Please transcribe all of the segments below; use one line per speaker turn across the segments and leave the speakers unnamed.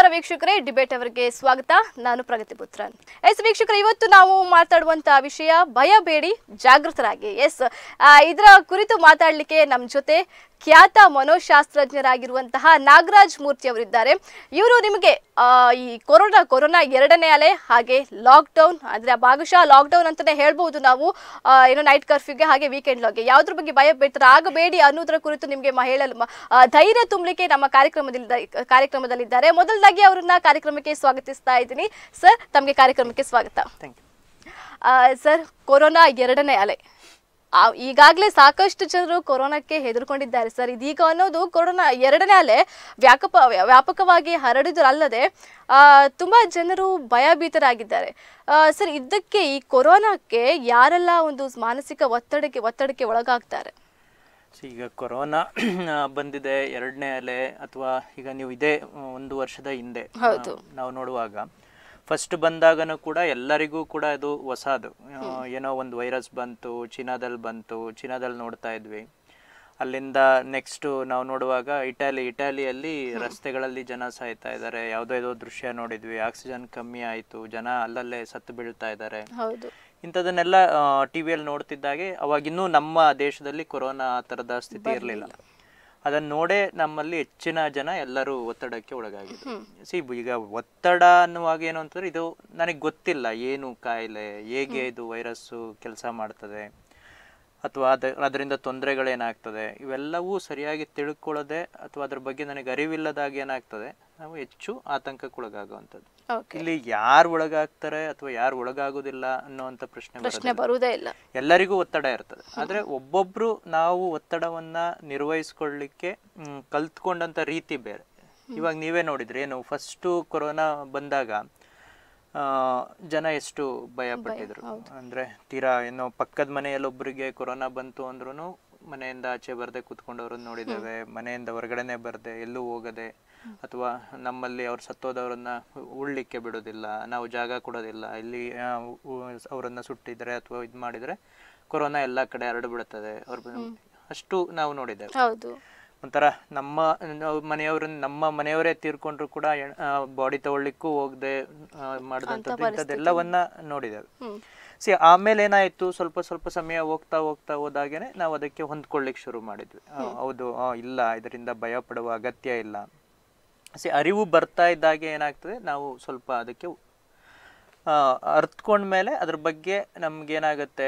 ನಮಸ್ಕಾರ ವೀಕ್ಷಕರೇ ಡಿಬೇಟ್ ಅವರಿಗೆ ಸ್ವಾಗತ ನಾನು ಪ್ರಗತಿ ಪುತ್ರನ್ ಎಸ್ ವೀಕ್ಷಕರ ಇವತ್ತು ನಾವು ಮಾತಾಡುವಂತಹ ವಿಷಯ ಭಯಬೇಡಿ ಜಾಗೃತರಾಗಿ ಎಸ್ ಇದರ ಕುರಿತು ಮಾತಾಡಲಿಕ್ಕೆ ನಮ್ಮ ಜೊತೆ ಖ್ಯಾತ ಮನೋಶಾಸ್ತ್ರಜ್ಞರಾಗಿರುವಂತಹ ನಾಗರಾಜ್ ಮೂರ್ತಿ ಅವರಿದ್ದಾರೆ ಇವರು ನಿಮಗೆ ಈ ಕೊರೋನಾ ಕೊರೋನಾ ಎರಡನೇ ಅಲೆ ಹಾಗೆ ಲಾಕ್ಡೌನ್ ಅಂದರೆ ಭಾಗಶಃ ಲಾಕ್ಡೌನ್ ಅಂತಾನೆ ಹೇಳ್ಬಹುದು ನಾವು ಏನೋ ನೈಟ್ ಕರ್ಫ್ಯೂಗೆ ಹಾಗೆ ವೀಕೆಂಡ್ ಲಾಗೆ ಯಾವ್ದ್ರ ಬಗ್ಗೆ ಭಯ ಬೇಡ್ತಾರೆ ಆಗಬೇಡಿ ಅನ್ನೋದ್ರ ಕುರಿತು ನಿಮಗೆ ಮಹಿಳೆ ಧೈರ್ಯ ತುಂಬಲಿಕ್ಕೆ ನಮ್ಮ ಕಾರ್ಯಕ್ರಮದಲ್ಲಿ ಕಾರ್ಯಕ್ರಮದಲ್ಲಿದ್ದಾರೆ ಮೊದಲ ಹಾಗಾಗಿ ಅವರನ್ನ ಕಾರ್ಯಕ್ರಮಕ್ಕೆ ಸ್ವಾಗತಿಸ್ತಾ ಇದ್ದೀನಿ ಸರ್ ತಮಗೆ ಕಾರ್ಯಕ್ರಮಕ್ಕೆ ಸ್ವಾಗತ ಸರ್ ಕೊರೋನಾ ಎರಡನೇ ಅಲೆ ಈಗಾಗಲೇ ಸಾಕಷ್ಟು ಜನರು ಕೊರೋನಾಕ್ಕೆ ಹೆದರ್ಕೊಂಡಿದ್ದಾರೆ ಸರ್ ಇದೀಗ ಅನ್ನೋದು ಕೊರೋನಾ ಎರಡನೇ ಅಲೆ ವ್ಯಾಪಕ ವ್ಯಾಪಕವಾಗಿ ಹರಡಿದ್ರಲ್ಲದೆ ತುಂಬ ಜನರು ಭಯಭೀತರಾಗಿದ್ದಾರೆ ಸರ್ ಇದಕ್ಕೆ ಈ ಕೊರೋನಾಕ್ಕೆ ಯಾರೆಲ್ಲ ಒಂದು ಮಾನಸಿಕ ಒತ್ತಡಕ್ಕೆ ಒತ್ತಡಕ್ಕೆ ಒಳಗಾಗ್ತಾರೆ
ಸೊ ಈಗ ಕೊರೋನಾ ಬಂದಿದೆ ಎರಡನೇ ಅಲೆ ಅಥವಾ ಈಗ ನೀವು ಇದೇ ಒಂದು ವರ್ಷದ ಹಿಂದೆ ನಾವು ನೋಡುವಾಗ ಫಸ್ಟ್ ಬಂದಾಗನೂ ಕೂಡ ಎಲ್ಲರಿಗೂ ಕೂಡ ಅದು ಹೊಸದು ಏನೋ ಒಂದು ವೈರಸ್ ಬಂತು ಚೀನಾದಲ್ಲಿ ಬಂತು ಚೀನಾದಲ್ಲಿ ನೋಡ್ತಾ ಇದ್ವಿ ಅಲ್ಲಿಂದ ನೆಕ್ಸ್ಟ್ ನಾವು ನೋಡುವಾಗ ಇಟಾಲಿ ಇಟಾಲಿಯಲ್ಲಿ ರಸ್ತೆಗಳಲ್ಲಿ ಜನ ಸಾಯ್ತಾ ಇದ್ದಾರೆ ಯಾವ್ದೋ ಯಾವುದೋ ದೃಶ್ಯ ನೋಡಿದ್ವಿ ಆಕ್ಸಿಜನ್ ಕಮ್ಮಿ ಆಯ್ತು ಜನ ಅಲ್ಲಲ್ಲೇ ಸತ್ತು ಬೀಳ್ತಾ ಇದ್ದಾರೆ ಇಂಥದನ್ನೆಲ್ಲ ಟಿ ವಿಯಲ್ಲಿ ನೋಡ್ತಿದ್ದಾಗೆ ಅವಾಗಿನ್ನೂ ನಮ್ಮ ದೇಶದಲ್ಲಿ ಕೊರೋನಾ ಆ ಥರದ ಸ್ಥಿತಿ ಇರಲಿಲ್ಲ ಅದನ್ನು ನೋಡೇ ನಮ್ಮಲ್ಲಿ ಹೆಚ್ಚಿನ ಜನ ಎಲ್ಲರೂ ಒತ್ತಡಕ್ಕೆ ಒಳಗಾಗಿದ್ರು ಸಿ ಈಗ ಒತ್ತಡ ಅನ್ನುವಾಗ ಏನು ಅಂತಂದ್ರೆ ಇದು ನನಗೆ ಗೊತ್ತಿಲ್ಲ ಏನು ಕಾಯಿಲೆ ಹೇಗೆ ಇದು ವೈರಸ್ಸು ಕೆಲಸ ಮಾಡ್ತದೆ ಅಥವಾ ಅದ ಅದರಿಂದ ತೊಂದರೆಗಳೇನಾಗ್ತದೆ ಇವೆಲ್ಲವೂ ಸರಿಯಾಗಿ ತಿಳ್ಕೊಳ್ಳದೆ ಅಥವಾ ಅದ್ರ ಬಗ್ಗೆ ನನಗೆ ಅರಿವಿಲ್ಲದಾಗ ಏನಾಗ್ತದೆ ನಾವು ಹೆಚ್ಚು ಆತಂಕಕ್ಕೊಳಗಾಗುವಂಥದ್ದು ಇಲ್ಲಿ ಯಾರು ಒಳಗಾಗ್ತಾರೆ ಅಥವಾ ಯಾರು ಒಳಗಾಗೋದಿಲ್ಲ ಅನ್ನುವಂಥ ಪ್ರಶ್ನೆ ಬರುವುದೇ ಇಲ್ಲ ಎಲ್ಲರಿಗೂ ಒತ್ತಡ ಇರ್ತದೆ ಆದರೆ ಒಬ್ಬೊಬ್ರು ನಾವು ಒತ್ತಡವನ್ನ ನಿರ್ವಹಿಸ್ಕೊಳ್ಳಿಕ್ಕೆ ಕಲ್ತ್ಕೊಂಡಂತ ರೀತಿ ಬೇರೆ ಇವಾಗ ನೀವೇ ನೋಡಿದ್ರಿ ಏನು ಫಸ್ಟು ಕೊರೋನಾ ಬಂದಾಗ ಜನ ಎಷ್ಟು ಭಯ ಪಟ್ಟಿದ್ರು ಅಂದ್ರೆ ತೀರಾ ಏನೋ ಪಕ್ಕದ ಒಬ್ಬರಿಗೆ ಕೊರೋನಾ ಬಂತು ಅಂದ್ರೂ ಮನೆಯಿಂದ ಆಚೆ ಬರದೆ ಕುತ್ಕೊಂಡವ್ರನ್ನ ನೋಡಿದ್ದೇವೆ ಮನೆಯಿಂದ ಹೊರಗಡೆನೆ ಬರದೆ ಎಲ್ಲೂ ಹೋಗದೆ ಅಥವಾ ನಮ್ಮಲ್ಲಿ ಅವ್ರು ಸತ್ತೋದವ್ರನ್ನ ಉಳ್ಳಿಕ್ಕೆ ಬಿಡೋದಿಲ್ಲ ನಾವು ಜಾಗ ಕೊಡೋದಿಲ್ಲ ಇಲ್ಲಿ ಅವರನ್ನ ಸುಟ್ಟಿದ್ರೆ ಅಥವಾ ಇದು ಮಾಡಿದ್ರೆ ಕೊರೋನಾ ಎಲ್ಲಾ ಕಡೆ ಹರಡು ಬಿಡುತ್ತದೆ ಅವ್ರ ಅಷ್ಟು ನಾವು ನೋಡಿದ್ದೇವೆ ಒಂಥರ ನಮ್ಮ ಮನೆಯವ್ರನ್ನ ನಮ್ಮ ಮನೆಯವರೇ ತೀರ್ಕೊಂಡ್ರು ಕೂಡ ಬಾಡಿ ತಗೊಳ್ಳಿಕ್ಕೂ ಹೋಗದೆ ಮಾಡಿದಂಥದ್ದು ನೋಡಿದ್ದೇವೆ ಸಿ ಆಮೇಲೆ ಏನಾಯ್ತು ಸ್ವಲ್ಪ ಸ್ವಲ್ಪ ಸಮಯ ಹೋಗ್ತಾ ಹೋಗ್ತಾ ಹೋದಾಗೇನೆ ನಾವು ಅದಕ್ಕೆ ಹೊಂದ್ಕೊಳ್ಳಿಕ್ಕೆ ಶುರು ಮಾಡಿದ್ವಿ ಹೌದು ಇಲ್ಲ ಇದರಿಂದ ಭಯ ಪಡುವ ಅಗತ್ಯ ಇಲ್ಲ ಸಿ ಅರಿವು ಬರ್ತಾ ಇದ್ದಾಗೆ ಏನಾಗ್ತದೆ ನಾವು ಸ್ವಲ್ಪ ಅದಕ್ಕೆ ಅರ್ತ್ಕೊಂಡ್ಮೇಲೆ ಅದ್ರ ಬಗ್ಗೆ ನಮ್ಗೇನಾಗುತ್ತೆ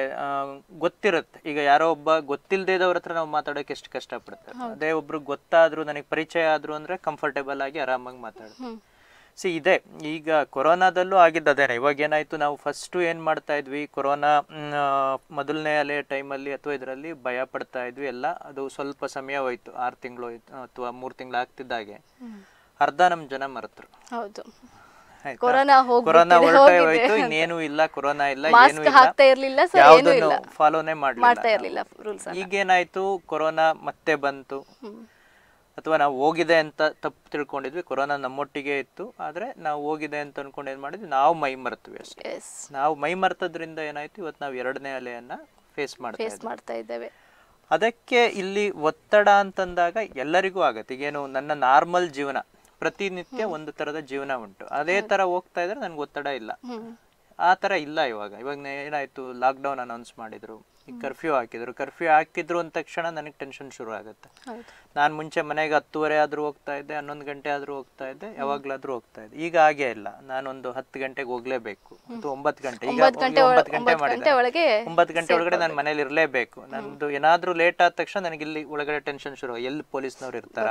ಗೊತ್ತಿರುತ್ತೆ ಈಗ ಯಾರೋ ಒಬ್ಬ ಇದ್ದವ್ರ ಹತ್ರ ನಾವು ಮಾತಾಡೋಕೆ ಎಷ್ಟು ಕಷ್ಟಪಡ್ತಾರೆ ಅದೇ ಒಬ್ರು ಗೊತ್ತಾದ್ರು ನನಗೆ ಪರಿಚಯ ಆದ್ರು ಅಂದ್ರೆ ಕಂಫರ್ಟೇಬಲ್ ಆಗಿ ಆರಾಮಾಗಿ ಮಾತಾಡ ಸಿ ಇದೆ ಈಗ ಕೊರೋನಾದಲ್ಲೂ ಅದೇನೆ ಇವಾಗ ಏನಾಯ್ತು ನಾವು ಫಸ್ಟು ಏನ್ ಮಾಡ್ತಾ ಇದ್ವಿ ಕೊರೋನಾ ಮೊದಲನೇ ಅಲೆ ಟೈಮಲ್ಲಿ ಅಥವಾ ಇದರಲ್ಲಿ ಭಯ ಪಡ್ತಾ ಇದ್ವಿ ಎಲ್ಲ ಅದು ಸ್ವಲ್ಪ ಸಮಯ ಹೋಯ್ತು ಆರು ತಿಂಗಳು ಅಥವಾ ಮೂರು ತಿಂಗಳು ಆಗ್ತಿದ್ದಾಗೆ ಅರ್ಧ ನಮ್ಮ ಜನ ಮರೆತರು ಹೌದು ಕೊರೋನಾ ಕೊರೋನಾ ಹೋಯ್ತು ಇನ್ನೇನು ಇಲ್ಲ ಕೊರೋನಾ ಇಲ್ಲ ಏನು ಇಲ್ಲ ಫಾಲೋನೇ ಮಾಡ್ತಾ
ಇರಲಿಲ್ಲ ರೂಲ್ಸ್
ಈಗೇನಾಯ್ತು ಕೊರೋನಾ ಮತ್ತೆ ಬಂತು ಅಥವಾ ನಾವು ಹೋಗಿದೆ ಅಂತ ತಪ್ಪು ತಿಳ್ಕೊಂಡಿದ್ವಿ ಕೊರೋನಾ ನಮ್ಮೊಟ್ಟಿಗೆ ಇತ್ತು ಆದ್ರೆ ನಾವು ಹೋಗಿದೆ ಅಂತ ಅನ್ಕೊಂಡು ಏನ್ ಮಾಡಿದ್ವಿ ನಾವು ಮೈ ಮರ್ತವಿ ಅಷ್ಟೇ ನಾವು ಮೈ ಮರ್ತದ್ರಿಂದ ಏನಾಯ್ತು ಇವತ್ತು ನಾವು ಎರಡನೇ ಅಲೆಯನ್ನ ಫೇಸ್ ಮಾಡ್ತಾ ಇದ್ದೇವೆ ಅದಕ್ಕೆ ಇಲ್ಲಿ ಒತ್ತಡ ಅಂತಂದಾಗ ಎಲ್ಲರಿಗೂ ಆಗತ್ತೆ ಈಗೇನು ನನ್ನ ನಾರ್ಮಲ್ ಜೀವನ ಪ್ರತಿನಿತ್ಯ ಒಂದು ತರದ ಜೀವನ ಉಂಟು ಅದೇ ತರ ಹೋಗ್ತಾ ಇದ್ರೆ ನನ್ಗೆ ಒತ್ತಡ ಇಲ್ಲ ಆ ತರ ಇಲ್ಲ ಇವಾಗ ಇವಾಗ ಏನಾಯ್ತು ಲಾಕ್ಡೌನ್ ಅನೌನ್ಸ್ ಮಾಡಿದ್ರು ಕರ್ಫ್ಯೂ ಹಾಕಿದ್ರು ಕರ್ಫ್ಯೂ ಹಾಕಿದ್ರು ಅಂದ ತಕ್ಷಣ ನನಗೆ ಟೆನ್ಷನ್ ಶುರು ಆಗುತ್ತೆ ನಾನು ಮುಂಚೆ ಮನೆಗೆ ಹತ್ತುವರೆ ಆದರೂ ಹೋಗ್ತಾ ಇದ್ದೆ ಹನ್ನೊಂದು ಗಂಟೆ ಆದರೂ ಹೋಗ್ತಾ ಇದ್ದೆ ಯಾವಾಗ್ಲಾದ್ರೂ ಹೋಗ್ತಾ ಇದ್ದೆ ಈಗ ಹಾಗೆ ಇಲ್ಲ ಒಂದು ಹತ್ತು ಗಂಟೆಗೆ ಹೋಗ್ಲೇಬೇಕು ಅಥವಾ ಒಂಬತ್ತು ಗಂಟೆ ಈಗ ಒಂಬತ್ತು ಗಂಟೆ ಮಾಡಿದೆ ಒಂಬತ್ತು ಗಂಟೆ ಒಳಗಡೆ ನಾನು ಮನೇಲಿ ಇರಲೇಬೇಕು ನಂದು ಏನಾದರೂ ಲೇಟ್ ಆದ ತಕ್ಷಣ ನನಗೆ ಇಲ್ಲಿ ಒಳಗಡೆ ಟೆನ್ಷನ್ ಶುರು ಎಲ್ಲಿ ಪೊಲೀಸ್ನವ್ರು ಇರ್ತಾರ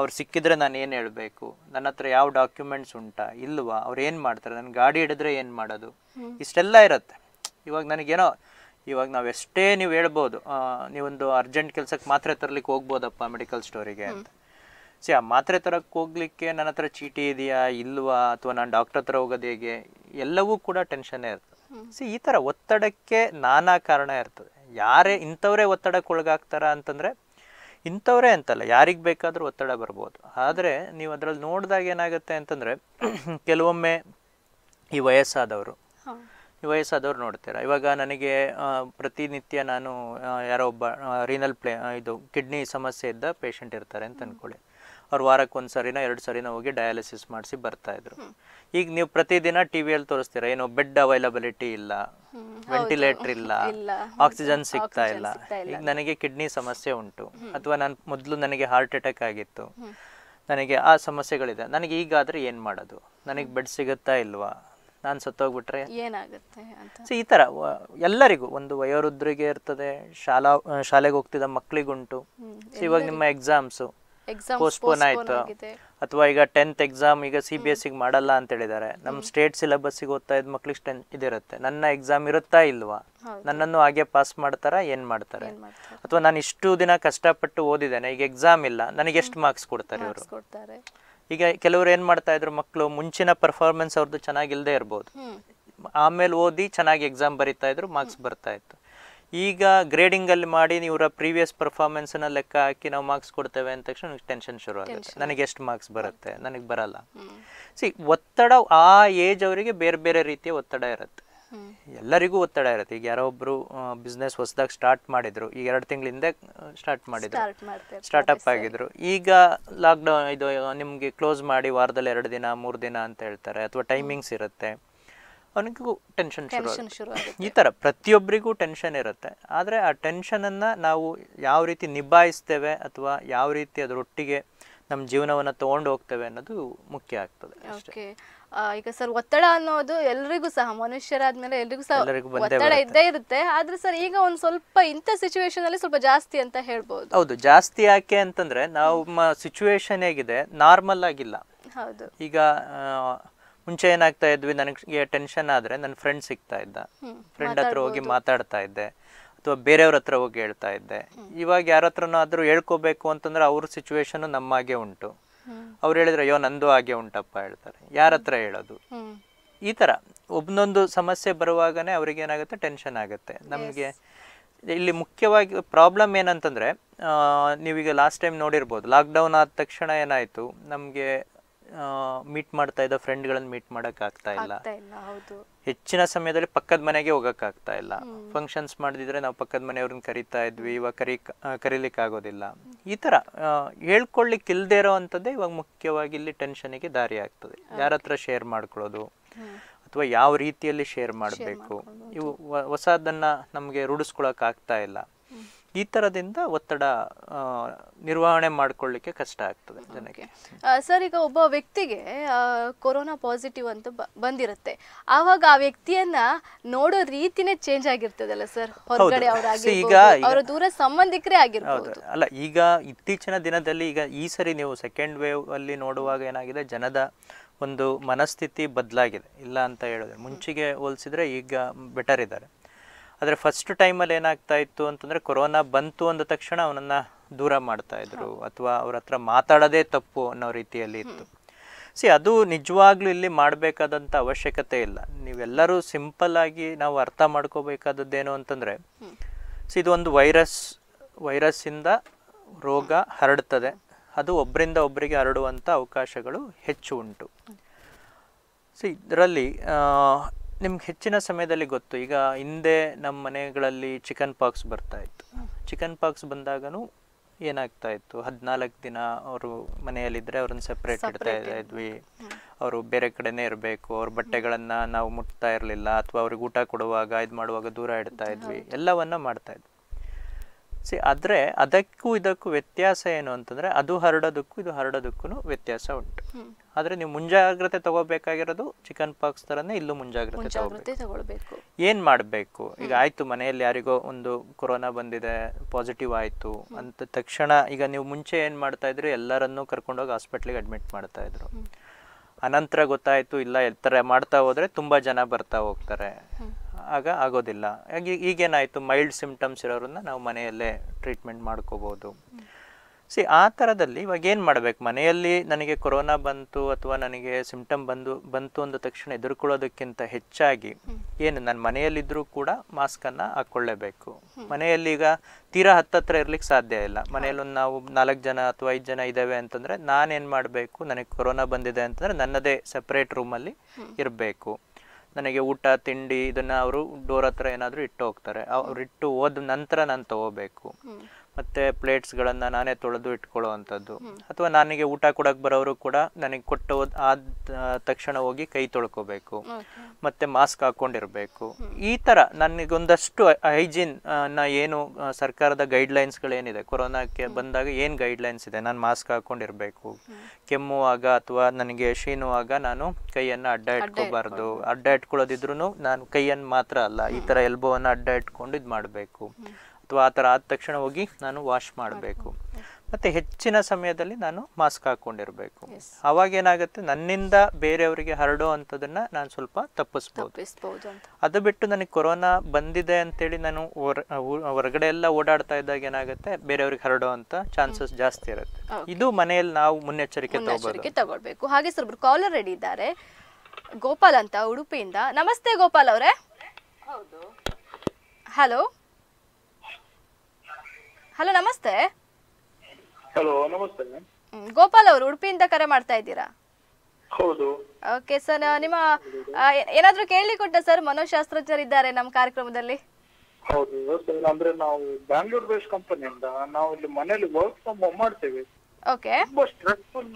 ಅವ್ರು ಸಿಕ್ಕಿದ್ರೆ ನಾನು ಏನು ಹೇಳಬೇಕು ನನ್ನ ಹತ್ರ ಯಾವ ಡಾಕ್ಯುಮೆಂಟ್ಸ್ ಉಂಟಾ ಇಲ್ವಾ ಅವ್ರು ಏನು ಮಾಡ್ತಾರೆ ನನ್ನ ಗಾಡಿ ಹಿಡಿದ್ರೆ ಏನು ಮಾಡೋದು ಇಷ್ಟೆಲ್ಲ ಇರುತ್ತೆ ಇವಾಗ ನನಗೇನೋ ಇವಾಗ ನಾವೆಷ್ಟೇ ಎಷ್ಟೇ ನೀವು ಹೇಳ್ಬೋದು ನೀವೊಂದು ಅರ್ಜೆಂಟ್ ಕೆಲಸಕ್ಕೆ ಮಾತ್ರೆ ತರಲಿಕ್ಕೆ ಹೋಗ್ಬೋದಪ್ಪ ಮೆಡಿಕಲ್ ಸ್ಟೋರಿಗೆ ಅಂತ ಸಿ ಆ ಮಾತ್ರೆ ತರಕ್ಕೆ ಹೋಗ್ಲಿಕ್ಕೆ ನನ್ನ ಹತ್ರ ಚೀಟಿ ಇದೆಯಾ ಇಲ್ವಾ ಅಥವಾ ನಾನು ಡಾಕ್ಟರ್ ಹತ್ರ ಹೋಗೋದು ಹೇಗೆ ಎಲ್ಲವೂ ಕೂಡ ಟೆನ್ಷನ್ನೇ ಇರ್ತದೆ ಸಿ ಈ ಥರ ಒತ್ತಡಕ್ಕೆ ನಾನಾ ಕಾರಣ ಇರ್ತದೆ ಯಾರೇ ಇಂಥವರೇ ಒತ್ತಡಕ್ಕೆ ಒಳಗಾಗ್ತಾರ ಅಂತಂದರೆ ಇಂಥವರೇ ಅಂತಲ್ಲ ಯಾರಿಗೆ ಬೇಕಾದರೂ ಒತ್ತಡ ಬರ್ಬೋದು ಆದರೆ ನೀವು ಅದರಲ್ಲಿ ನೋಡಿದಾಗ ಏನಾಗುತ್ತೆ ಅಂತಂದರೆ ಕೆಲವೊಮ್ಮೆ ಈ ವಯಸ್ಸಾದವರು ವಯಸ್ಸಾದವ್ರು ನೋಡ್ತೀರಾ ಇವಾಗ ನನಗೆ ಪ್ರತಿನಿತ್ಯ ನಾನು ಯಾರೋ ಒಬ್ಬ ರೀನಲ್ ಪ್ಲೇ ಇದು ಕಿಡ್ನಿ ಸಮಸ್ಯೆ ಇದ್ದ ಪೇಷಂಟ್ ಇರ್ತಾರೆ ಅಂತ ಅಂದ್ಕೊಳ್ಳಿ ಅವ್ರು ವಾರಕ್ಕೆ ಒಂದು ಎರಡು ಸರಿನ ಹೋಗಿ ಡಯಾಲಿಸಿಸ್ ಮಾಡಿಸಿ ಇದ್ರು ಈಗ ನೀವು ಪ್ರತಿದಿನ ಟಿ ವಿಯಲ್ಲಿ ತೋರಿಸ್ತೀರಾ ಏನು ಬೆಡ್ ಅವೈಲಬಿಲಿಟಿ ಇಲ್ಲ ವೆಂಟಿಲೇಟರ್ ಇಲ್ಲ ಆಕ್ಸಿಜನ್ ಸಿಗ್ತಾ ಇಲ್ಲ ಈಗ ನನಗೆ ಕಿಡ್ನಿ ಸಮಸ್ಯೆ ಉಂಟು ಅಥವಾ ನಾನು ಮೊದಲು ನನಗೆ ಹಾರ್ಟ್ ಅಟ್ಯಾಕ್ ಆಗಿತ್ತು ನನಗೆ ಆ ಸಮಸ್ಯೆಗಳಿದೆ ನನಗೆ ಈಗಾದರೆ ಏನು ಮಾಡೋದು ನನಗೆ ಬೆಡ್ ಸಿಗುತ್ತಾ ಇಲ್ವಾ ನಾನು ಸತ್ತೋಗ್ಬಿಟ್ರೆ
ಏನಾಗುತ್ತೆ ಸೊ ಈ
ಥರ ಎಲ್ಲರಿಗೂ ಒಂದು ವಯೋವೃದ್ಧರಿಗೆ ಇರ್ತದೆ ಶಾಲಾ ಶಾಲೆಗೆ ಹೋಗ್ತಿದ್ದ ಮಕ್ಳಿಗುಂಟು ಇವಾಗ ನಿಮ್ಮ ಎಕ್ಸಾಮ್ಸು ಪೋಸ್ಟ್ಪೋನ್ ಆಯಿತು ಅಥವಾ ಈಗ ಟೆಂತ್ ಎಕ್ಸಾಮ್ ಈಗ ಸಿ ಬಿ ಎಸ್ ಸಿಗೆ ಮಾಡಲ್ಲ ಅಂತ ಹೇಳಿದ್ದಾರೆ ನಮ್ಮ ಸ್ಟೇಟ್ ಸಿಲೆಬಸ್ಸಿಗೆ ಓದ್ತಾ ಇದ್ದ ಮಕ್ಳಿಗೆ ಟೆನ್ ಇದಿರುತ್ತೆ ನನ್ನ ಎಕ್ಸಾಮ್ ಇರುತ್ತಾ ಇಲ್ವಾ ನನ್ನನ್ನು ಹಾಗೆ ಪಾಸ್ ಮಾಡ್ತಾರಾ ಏನು ಮಾಡ್ತಾರೆ ಅಥವಾ ನಾನು ಇಷ್ಟು ದಿನ ಕಷ್ಟಪಟ್ಟು ಓದಿದ್ದೇನೆ ಈಗ ಎಕ್ಸಾಮ್ ಇಲ್ಲ ನನಗೆ ಎಷ್ಟು ಮಾರ್ಕ್ಸ್ ಕೊಡ್ತಾರೆ ಇವರು ಈಗ ಕೆಲವರು ಏನು ಮಾಡ್ತಾ ಇದ್ರು ಮಕ್ಕಳು ಮುಂಚಿನ ಪರ್ಫಾರ್ಮೆನ್ಸ್ ಅವ್ರದ್ದು ಚೆನ್ನಾಗಿಲ್ಲದೆ ಇರ್ಬೋದು ಆಮೇಲೆ ಓದಿ ಚೆನ್ನಾಗಿ ಎಕ್ಸಾಮ್ ಬರಿತಾ ಇದ್ರು ಮಾರ್ಕ್ಸ್ ಬರ್ತಾ ಇತ್ತು ಈಗ ಗ್ರೇಡಿಂಗಲ್ಲಿ ಮಾಡಿ ಇವರ ಪ್ರೀವಿಯಸ್ ಪರ್ಫಾರ್ಮೆನ್ಸನ್ನ ಲೆಕ್ಕ ಹಾಕಿ ನಾವು ಮಾರ್ಕ್ಸ್ ಕೊಡ್ತೇವೆ ಅಂತ ತಕ್ಷಣ ಟೆನ್ಷನ್ ಶುರು ಆಗುತ್ತೆ ನನಗೆ ಎಷ್ಟು ಮಾರ್ಕ್ಸ್ ಬರುತ್ತೆ ನನಗೆ ಬರಲ್ಲ ಸಿ ಒತ್ತಡ ಆ ಏಜ್ ಅವರಿಗೆ ಬೇರೆ ಬೇರೆ ರೀತಿಯ ಒತ್ತಡ ಇರುತ್ತೆ ಎಲ್ಲರಿಗೂ ಒತ್ತಡ ಇರುತ್ತೆ ಈಗ ಯಾರೋ ಒಬ್ರು ಬಿಸ್ನೆಸ್ ಹೊಸದಾಗ್ ಸ್ಟಾರ್ಟ್ ಮಾಡಿದ್ರು ಈಗ ಎರಡು ತಿಂಗಳಿಂದ ಹಿಂದೆ ಸ್ಟಾರ್ಟ್
ಮಾಡಿದ್ರು
ಸ್ಟಾರ್ಟ್ಅಪ್ ಆಗಿದ್ರು ಈಗ ಲಾಕ್ಡೌನ್ ಇದು ನಿಮಗೆ ಕ್ಲೋಸ್ ಮಾಡಿ ವಾರದಲ್ಲಿ ಎರಡು ದಿನ ಮೂರು ದಿನ ಅಂತ ಹೇಳ್ತಾರೆ ಅಥವಾ ಟೈಮಿಂಗ್ಸ್ ಇರುತ್ತೆ ಅವನಿಗೂ ಟೆನ್ಷನ್ ಶುರು ಈ ಥರ ಪ್ರತಿಯೊಬ್ಬರಿಗೂ ಟೆನ್ಷನ್ ಇರುತ್ತೆ ಆದರೆ ಆ ಟೆನ್ಷನನ್ನು ನಾವು ಯಾವ ರೀತಿ ನಿಭಾಯಿಸ್ತೇವೆ ಅಥವಾ ಯಾವ ರೀತಿ ಅದರೊಟ್ಟಿಗೆ ನಮ್ಮ ಜೀವನವನ್ನು ತೊಗೊಂಡು ಹೋಗ್ತೇವೆ ಅನ್ನೋದು ಮುಖ್ಯ ಆಗ್ತದೆ
ಈಗ ಸರ್ ಒತ್ತಡ ಅನ್ನೋದು ಎಲ್ರಿಗೂ ಸಹ ಮನುಷ್ಯರಾದ್ಮೇಲೆ ಎಲ್ರಿಗೂ ಸಹ ಒತ್ತಡ ಇದ್ದೇ ಇರುತ್ತೆ ಆದ್ರೆ ಸರ್ ಈಗ ಒಂದ್ ಸ್ವಲ್ಪ ಇಂಥ ಸಿಚುವೇಶನ್ ಅಲ್ಲಿ ಸ್ವಲ್ಪ ಜಾಸ್ತಿ ಅಂತ ಹೇಳ್ಬೋದು
ಹೌದು ಜಾಸ್ತಿ ಯಾಕೆ ಅಂತಂದ್ರೆ ನಾವು ಸಿಚುವೇಶನ್ ಹೇಗಿದೆ ನಾರ್ಮಲ್ ಆಗಿಲ್ಲ ಹೌದು ಈಗ ಮುಂಚೆ ಏನಾಗ್ತಾ ಇದ್ವಿ ನನಗೆ ಟೆನ್ಷನ್ ಆದ್ರೆ ನನ್ನ ಫ್ರೆಂಡ್ ಸಿಗ್ತಾ ಇದ್ದ ಫ್ರೆಂಡ್ ಹತ್ರ ಹೋಗಿ ಮಾತಾಡ್ತಾ ಇದ್ದೆ ಅಥವಾ ಬೇರೆಯವ್ರ ಹತ್ರ ಹೋಗಿ ಹೇಳ್ತಾ ಇದ್ದೆ ಇವಾಗ ಯಾರ ಆದ್ರೂ ಹೇಳ್ಕೋಬೇಕು ಅಂತಂದ್ರೆ ಅವ್ರ ಸಿಚುವೇಶನ್ ನಮ್ಮಾಗೆ ಉಂಟು ಅವ್ರು ಹೇಳಿದ್ರೆ ಅಯ್ಯೋ ನಂದು ಹಾಗೆ ಉಂಟಪ್ಪ ಹೇಳ್ತಾರೆ ಯಾರ ಹತ್ರ ಹೇಳೋದು ಈ ತರ ಒಬ್ಬನೊಂದು ಸಮಸ್ಯೆ ಬರುವಾಗನೇ ಅವ್ರಿಗೆ ಏನಾಗುತ್ತೆ ಟೆನ್ಷನ್ ಆಗುತ್ತೆ ನಮಗೆ ಇಲ್ಲಿ ಮುಖ್ಯವಾಗಿ ಪ್ರಾಬ್ಲಮ್ ಏನಂತಂದ್ರೆ ನೀವೀಗ ಲಾಸ್ಟ್ ಟೈಮ್ ನೋಡಿರ್ಬೋದು ಲಾಕ್ಡೌನ್ ಆದ ತಕ್ಷಣ ಏನಾಯ್ತು ನಮಗೆ ಮೀಟ್ ಮಾಡ್ತಾ ಇದ್ದ ಫ್ರೆಂಡ್ಗಳನ್ನು ಮೀಟ್ ಮಾಡಕ್ ಆಗ್ತಾ ಇಲ್ಲ ಹೆಚ್ಚಿನ ಸಮಯದಲ್ಲಿ ಪಕ್ಕದ ಮನೆಗೆ ಹೋಗಕ್ ಆಗ್ತಾ ಇಲ್ಲ ಫಂಕ್ಷನ್ಸ್ ಮಾಡಿದ್ರೆ ನಾವು ಪಕ್ಕದ ಮನೆಯವ್ರನ್ನ ಕರಿತಾ ಇದ್ವಿ ಇವಾಗ ಕರಿ ಕರೀಲಿಕ್ಕೆ ಆಗೋದಿಲ್ಲ ಈ ತರ ಹೇಳ್ಕೊಳ್ಲಿಕ್ಕೆ ಇಲ್ದೇ ಅಂತದ್ದೇ ಇವಾಗ ಮುಖ್ಯವಾಗಿ ಇಲ್ಲಿ ಟೆನ್ಷನ್ಗೆ ದಾರಿ ಆಗ್ತದೆ ಯಾರ ಹತ್ರ ಶೇರ್ ಮಾಡ್ಕೊಳ್ಳೋದು ಅಥವಾ ಯಾವ ರೀತಿಯಲ್ಲಿ ಶೇರ್ ಮಾಡಬೇಕು ಇವು ಹೊಸದನ್ನ ನಮಗೆ ರೂಢಿಸ್ಕೊಳಕ್ ಆಗ್ತಾ ಇಲ್ಲ ಈ ತರದಿಂದ ಒತ್ತಡ ನಿರ್ವಹಣೆ ಮಾಡ್ಕೊಳ್ಳಿಕ್ಕೆ ಕಷ್ಟ ಆಗ್ತದೆ ಜನಕ್ಕೆ
ಸರ್ ಈಗ ಒಬ್ಬ ವ್ಯಕ್ತಿಗೆ ಕೊರೋನಾ ಪಾಸಿಟಿವ್ ಅಂತ ಬಂದಿರುತ್ತೆ ಆವಾಗ ಆ ವ್ಯಕ್ತಿಯನ್ನ ನೋಡೋ ರೀತಿನೇ ಚೇಂಜ್ ಆಗಿರ್ತದಲ್ಲ ಸರ್ ಹೊರಗಡೆ ಈಗ ಅವರ ದೂರ ಸಂಬಂಧಿಕರೇ ಆಗಿರ್ಬೋದು
ಅಲ್ಲ ಈಗ ಇತ್ತೀಚಿನ ದಿನದಲ್ಲಿ ಈಗ ಈ ಸರಿ ನೀವು ಸೆಕೆಂಡ್ ವೇವ್ ಅಲ್ಲಿ ನೋಡುವಾಗ ಏನಾಗಿದೆ ಜನದ ಒಂದು ಮನಸ್ಥಿತಿ ಬದಲಾಗಿದೆ ಇಲ್ಲ ಅಂತ ಹೇಳಿದ್ರೆ ಮುಂಚೆಗೆ ಹೋಲಿಸಿದ್ರೆ ಈಗ ಬೆಟರ್ ಇದ್ದಾರೆ ಆದರೆ ಫಸ್ಟ್ ಟೈಮಲ್ಲಿ ಏನಾಗ್ತಾ ಇತ್ತು ಅಂತಂದರೆ ಕೊರೋನಾ ಬಂತು ಅಂದ ತಕ್ಷಣ ಅವನನ್ನು ದೂರ ಮಾಡ್ತಾ ಇದ್ರು ಅಥವಾ ಅವ್ರ ಹತ್ರ ಮಾತಾಡೋದೇ ತಪ್ಪು ಅನ್ನೋ ರೀತಿಯಲ್ಲಿ ಇತ್ತು ಸಿ ಅದು ನಿಜವಾಗ್ಲೂ ಇಲ್ಲಿ ಮಾಡಬೇಕಾದಂಥ ಅವಶ್ಯಕತೆ ಇಲ್ಲ ನೀವೆಲ್ಲರೂ ಸಿಂಪಲ್ ಆಗಿ ನಾವು ಅರ್ಥ ಮಾಡ್ಕೋಬೇಕಾದದ್ದೇನು ಅಂತಂದರೆ ಸೊ ಇದು ಒಂದು ವೈರಸ್ ವೈರಸ್ಸಿಂದ ರೋಗ ಹರಡ್ತದೆ ಅದು ಒಬ್ಬರಿಂದ ಒಬ್ಬರಿಗೆ ಹರಡುವಂಥ ಅವಕಾಶಗಳು ಹೆಚ್ಚು ಉಂಟು ಸೊ ಇದರಲ್ಲಿ ನಿಮ್ಗೆ ಹೆಚ್ಚಿನ ಸಮಯದಲ್ಲಿ ಗೊತ್ತು ಈಗ ಹಿಂದೆ ನಮ್ಮ ಮನೆಗಳಲ್ಲಿ ಚಿಕನ್ ಪಾಕ್ಸ್ ಬರ್ತಾ ಇತ್ತು ಚಿಕನ್ ಪಾಕ್ಸ್ ಬಂದಾಗನು ಏನಾಗ್ತಾ ಇತ್ತು ಹದಿನಾಲ್ಕು ದಿನ ಅವರು ಮನೆಯಲ್ಲಿದ್ದರೆ ಅವ್ರನ್ನ ಸಪ್ರೇಟ್ ಇಡ್ತಾ ಇದ್ವಿ ಅವರು ಬೇರೆ ಕಡೆನೇ ಇರಬೇಕು ಅವ್ರ ಬಟ್ಟೆಗಳನ್ನು ನಾವು ಮುಟ್ತಾ ಇರಲಿಲ್ಲ ಅಥವಾ ಅವ್ರಿಗೆ ಊಟ ಕೊಡುವಾಗ ಇದು ಮಾಡುವಾಗ ದೂರ ಇಡ್ತಾ ಇದ್ವಿ ಎಲ್ಲವನ್ನ ಮಾಡ್ತಾ ಇದ್ವಿ ಸಿ ಆದರೆ ಅದಕ್ಕೂ ಇದಕ್ಕೂ ವ್ಯತ್ಯಾಸ ಏನು ಅಂತಂದರೆ ಅದು ಹರಡೋದಕ್ಕೂ ಇದು ಹರಡೋದಕ್ಕೂ ವ್ಯತ್ಯಾಸ ಉಂಟು ಆದರೆ ನೀವು ಮುಂಜಾಗ್ರತೆ ತಗೋಬೇಕಾಗಿರೋದು ಚಿಕನ್ ಪಾಕ್ಸ್ ಥರನೇ ಇಲ್ಲೂ ಮುಂಜಾಗ್ರತೆ ತಗೋಬೇಕು ಏನು ಮಾಡಬೇಕು ಈಗ ಆಯಿತು ಮನೆಯಲ್ಲಿ ಯಾರಿಗೋ ಒಂದು ಕೊರೋನಾ ಬಂದಿದೆ ಪಾಸಿಟಿವ್ ಆಯಿತು ಅಂತ ತಕ್ಷಣ ಈಗ ನೀವು ಮುಂಚೆ ಏನು ಮಾಡ್ತಾ ಇದ್ರು ಎಲ್ಲರನ್ನೂ ಕರ್ಕೊಂಡೋಗಿ ಹಾಸ್ಪಿಟ್ಲಿಗೆ ಅಡ್ಮಿಟ್ ಮಾಡ್ತಾ ಇದ್ರು ಅನಂತರ ಗೊತ್ತಾಯಿತು ಇಲ್ಲ ಎತ್ತರ ಮಾಡ್ತಾ ಹೋದರೆ ತುಂಬ ಜನ ಬರ್ತಾ ಹೋಗ್ತಾರೆ ಆಗ ಆಗೋದಿಲ್ಲ ಹಾಗೆ ಈಗೇನಾಯಿತು ಮೈಲ್ಡ್ ಸಿಮ್ಟಮ್ಸ್ ಇರೋರನ್ನ ನಾವು ಮನೆಯಲ್ಲೇ ಟ್ರೀಟ್ಮೆಂಟ್ ಮಾಡ್ಕೋಬೋದು ಸಿ ಆ ಥರದಲ್ಲಿ ಇವಾಗ ಏನು ಮಾಡಬೇಕು ಮನೆಯಲ್ಲಿ ನನಗೆ ಕೊರೋನಾ ಬಂತು ಅಥವಾ ನನಗೆ ಸಿಮ್ಟಮ್ ಬಂದು ಬಂತು ಅಂದ ತಕ್ಷಣ ಎದುರ್ಕೊಳ್ಳೋದಕ್ಕಿಂತ ಹೆಚ್ಚಾಗಿ ಏನು ನಾನು ಮನೆಯಲ್ಲಿದ್ದರೂ ಕೂಡ ಮಾಸ್ಕನ್ನು ಹಾಕ್ಕೊಳ್ಳೇಬೇಕು ಮನೆಯಲ್ಲಿ ಈಗ ತೀರಾ ಹತ್ತತ್ರ ಇರಲಿಕ್ಕೆ ಸಾಧ್ಯ ಇಲ್ಲ ಮನೆಯಲ್ಲೊಂದು ನಾವು ನಾಲ್ಕು ಜನ ಅಥವಾ ಐದು ಜನ ಇದ್ದಾವೆ ಅಂತಂದರೆ ನಾನೇನು ಮಾಡಬೇಕು ನನಗೆ ಕೊರೋನಾ ಬಂದಿದೆ ಅಂತಂದರೆ ನನ್ನದೇ ಸಪ್ರೇಟ್ ರೂಮಲ್ಲಿ ಇರಬೇಕು ನನಗೆ ಊಟ ತಿಂಡಿ ಇದನ್ನ ಅವರು ಡೋರ್ ಹತ್ರ ಏನಾದರೂ ಇಟ್ಟು ಹೋಗ್ತಾರೆ ಅವ್ರು ಇಟ್ಟು ಹೋದ ನಂತರ ನಾನು ತಗೋಬೇಕು ಮತ್ತು ಪ್ಲೇಟ್ಸ್ಗಳನ್ನು ನಾನೇ ತೊಳೆದು ಇಟ್ಕೊಳ್ಳೋ ಅಥವಾ ನನಗೆ ಊಟ ಕೊಡಕ್ಕೆ ಬರೋರು ಕೂಡ ನನಗೆ ಕೊಟ್ಟು ಆದ ತಕ್ಷಣ ಹೋಗಿ ಕೈ ತೊಳ್ಕೊಬೇಕು ಮತ್ತು ಮಾಸ್ಕ್ ಹಾಕ್ಕೊಂಡಿರಬೇಕು ಈ ಥರ ನನಗೊಂದಷ್ಟು ಹೈಜೀನ್ ನ ಏನು ಸರ್ಕಾರದ ಗೈಡ್ಲೈನ್ಸ್ಗಳೇನಿದೆ ಕೊರೋನಾಕ್ಕೆ ಬಂದಾಗ ಏನು ಗೈಡ್ಲೈನ್ಸ್ ಇದೆ ನಾನು ಮಾಸ್ಕ್ ಹಾಕ್ಕೊಂಡಿರಬೇಕು ಕೆಮ್ಮುವಾಗ ಅಥವಾ ನನಗೆ ಶೀನುವಾಗ ನಾನು ಕೈಯನ್ನು ಅಡ್ಡ ಇಟ್ಕೋಬಾರ್ದು ಅಡ್ಡ ಇಟ್ಕೊಳ್ಳೋದಿದ್ರು ನಾನು ಕೈಯನ್ನು ಮಾತ್ರ ಅಲ್ಲ ಈ ಥರ ಎಲ್ಬೋವನ್ನು ಅಡ್ಡ ಇಟ್ಕೊಂಡು ಇದು ಮಾಡಬೇಕು ಅಥವಾ ಆ ಥರ ಆದ ತಕ್ಷಣ ಹೋಗಿ ನಾನು ವಾಶ್ ಮಾಡಬೇಕು ಮತ್ತು ಹೆಚ್ಚಿನ ಸಮಯದಲ್ಲಿ ನಾನು ಮಾಸ್ಕ್ ಹಾಕ್ಕೊಂಡಿರಬೇಕು ಅವಾಗ ಏನಾಗುತ್ತೆ ನನ್ನಿಂದ ಬೇರೆಯವರಿಗೆ ಹರಡೋ ಅಂಥದನ್ನು ನಾನು ಸ್ವಲ್ಪ ತಪ್ಪಿಸ್ಬೋದು ಅದು ಬಿಟ್ಟು ನನಗೆ ಕೊರೋನಾ ಬಂದಿದೆ ಅಂತೇಳಿ ನಾನು ಹೊರಗಡೆ ಎಲ್ಲ ಓಡಾಡ್ತಾ ಇದ್ದಾಗ ಏನಾಗುತ್ತೆ ಬೇರೆಯವ್ರಿಗೆ ಹರಡೋ ಅಂತ ಚಾನ್ಸಸ್ ಜಾಸ್ತಿ ಇರುತ್ತೆ ಇದು ಮನೆಯಲ್ಲಿ ನಾವು ಮುನ್ನೆಚ್ಚರಿಕೆ
ತಗೊಳ್ಬೇಕು ಹಾಗೆ ಸ್ವಲ್ಪ ಕಾಲರ್ ರೆಡಿ ಇದ್ದಾರೆ ಗೋಪಾಲ್ ಅಂತ ಉಡುಪಿಯಿಂದ ನಮಸ್ತೆ ಗೋಪಾಲ್ ಅವರೇ ಹೌದು ಹಲೋ ಹಲೋ ನಮಸ್ತೆ ಹಲೋ ನಮಸ್ತೆ ಗೋಪಾಲ್ ಅವರು ಉಡುಪಿಯಿಂದ ಕರೆ ಮಾಡ್ತಾ ಇದ್ದೀರಾ ಹೌದು ಓಕೆ ಸರ್ ನಿಮ್ಮ ಏನಾದ್ರೂ ಕೇಳಲಿಕ್ಕೆ ಸರ್ ಇದ್ದಾರೆ ನಮ್ಮ ಕಾರ್ಯಕ್ರಮದಲ್ಲಿ
ಹೌದು ಸರ್ ಅಂದ್ರೆ ನಾವು ಬ್ಯಾಂಗ್ಳೂರ್ ಬೇಸ್ ಕಂಪನಿಯಿಂದ ನಾವು ಇಲ್ಲಿ ಮನೇಲಿ ವರ್ಕ್ ಫ್ರಮ್ ಹೋಮ್ ಮಾಡ್ತೇವೆ ಓಕೆ ತುಂಬಾ ಸ್ಟ್ರೆಸ್ಫುಲ್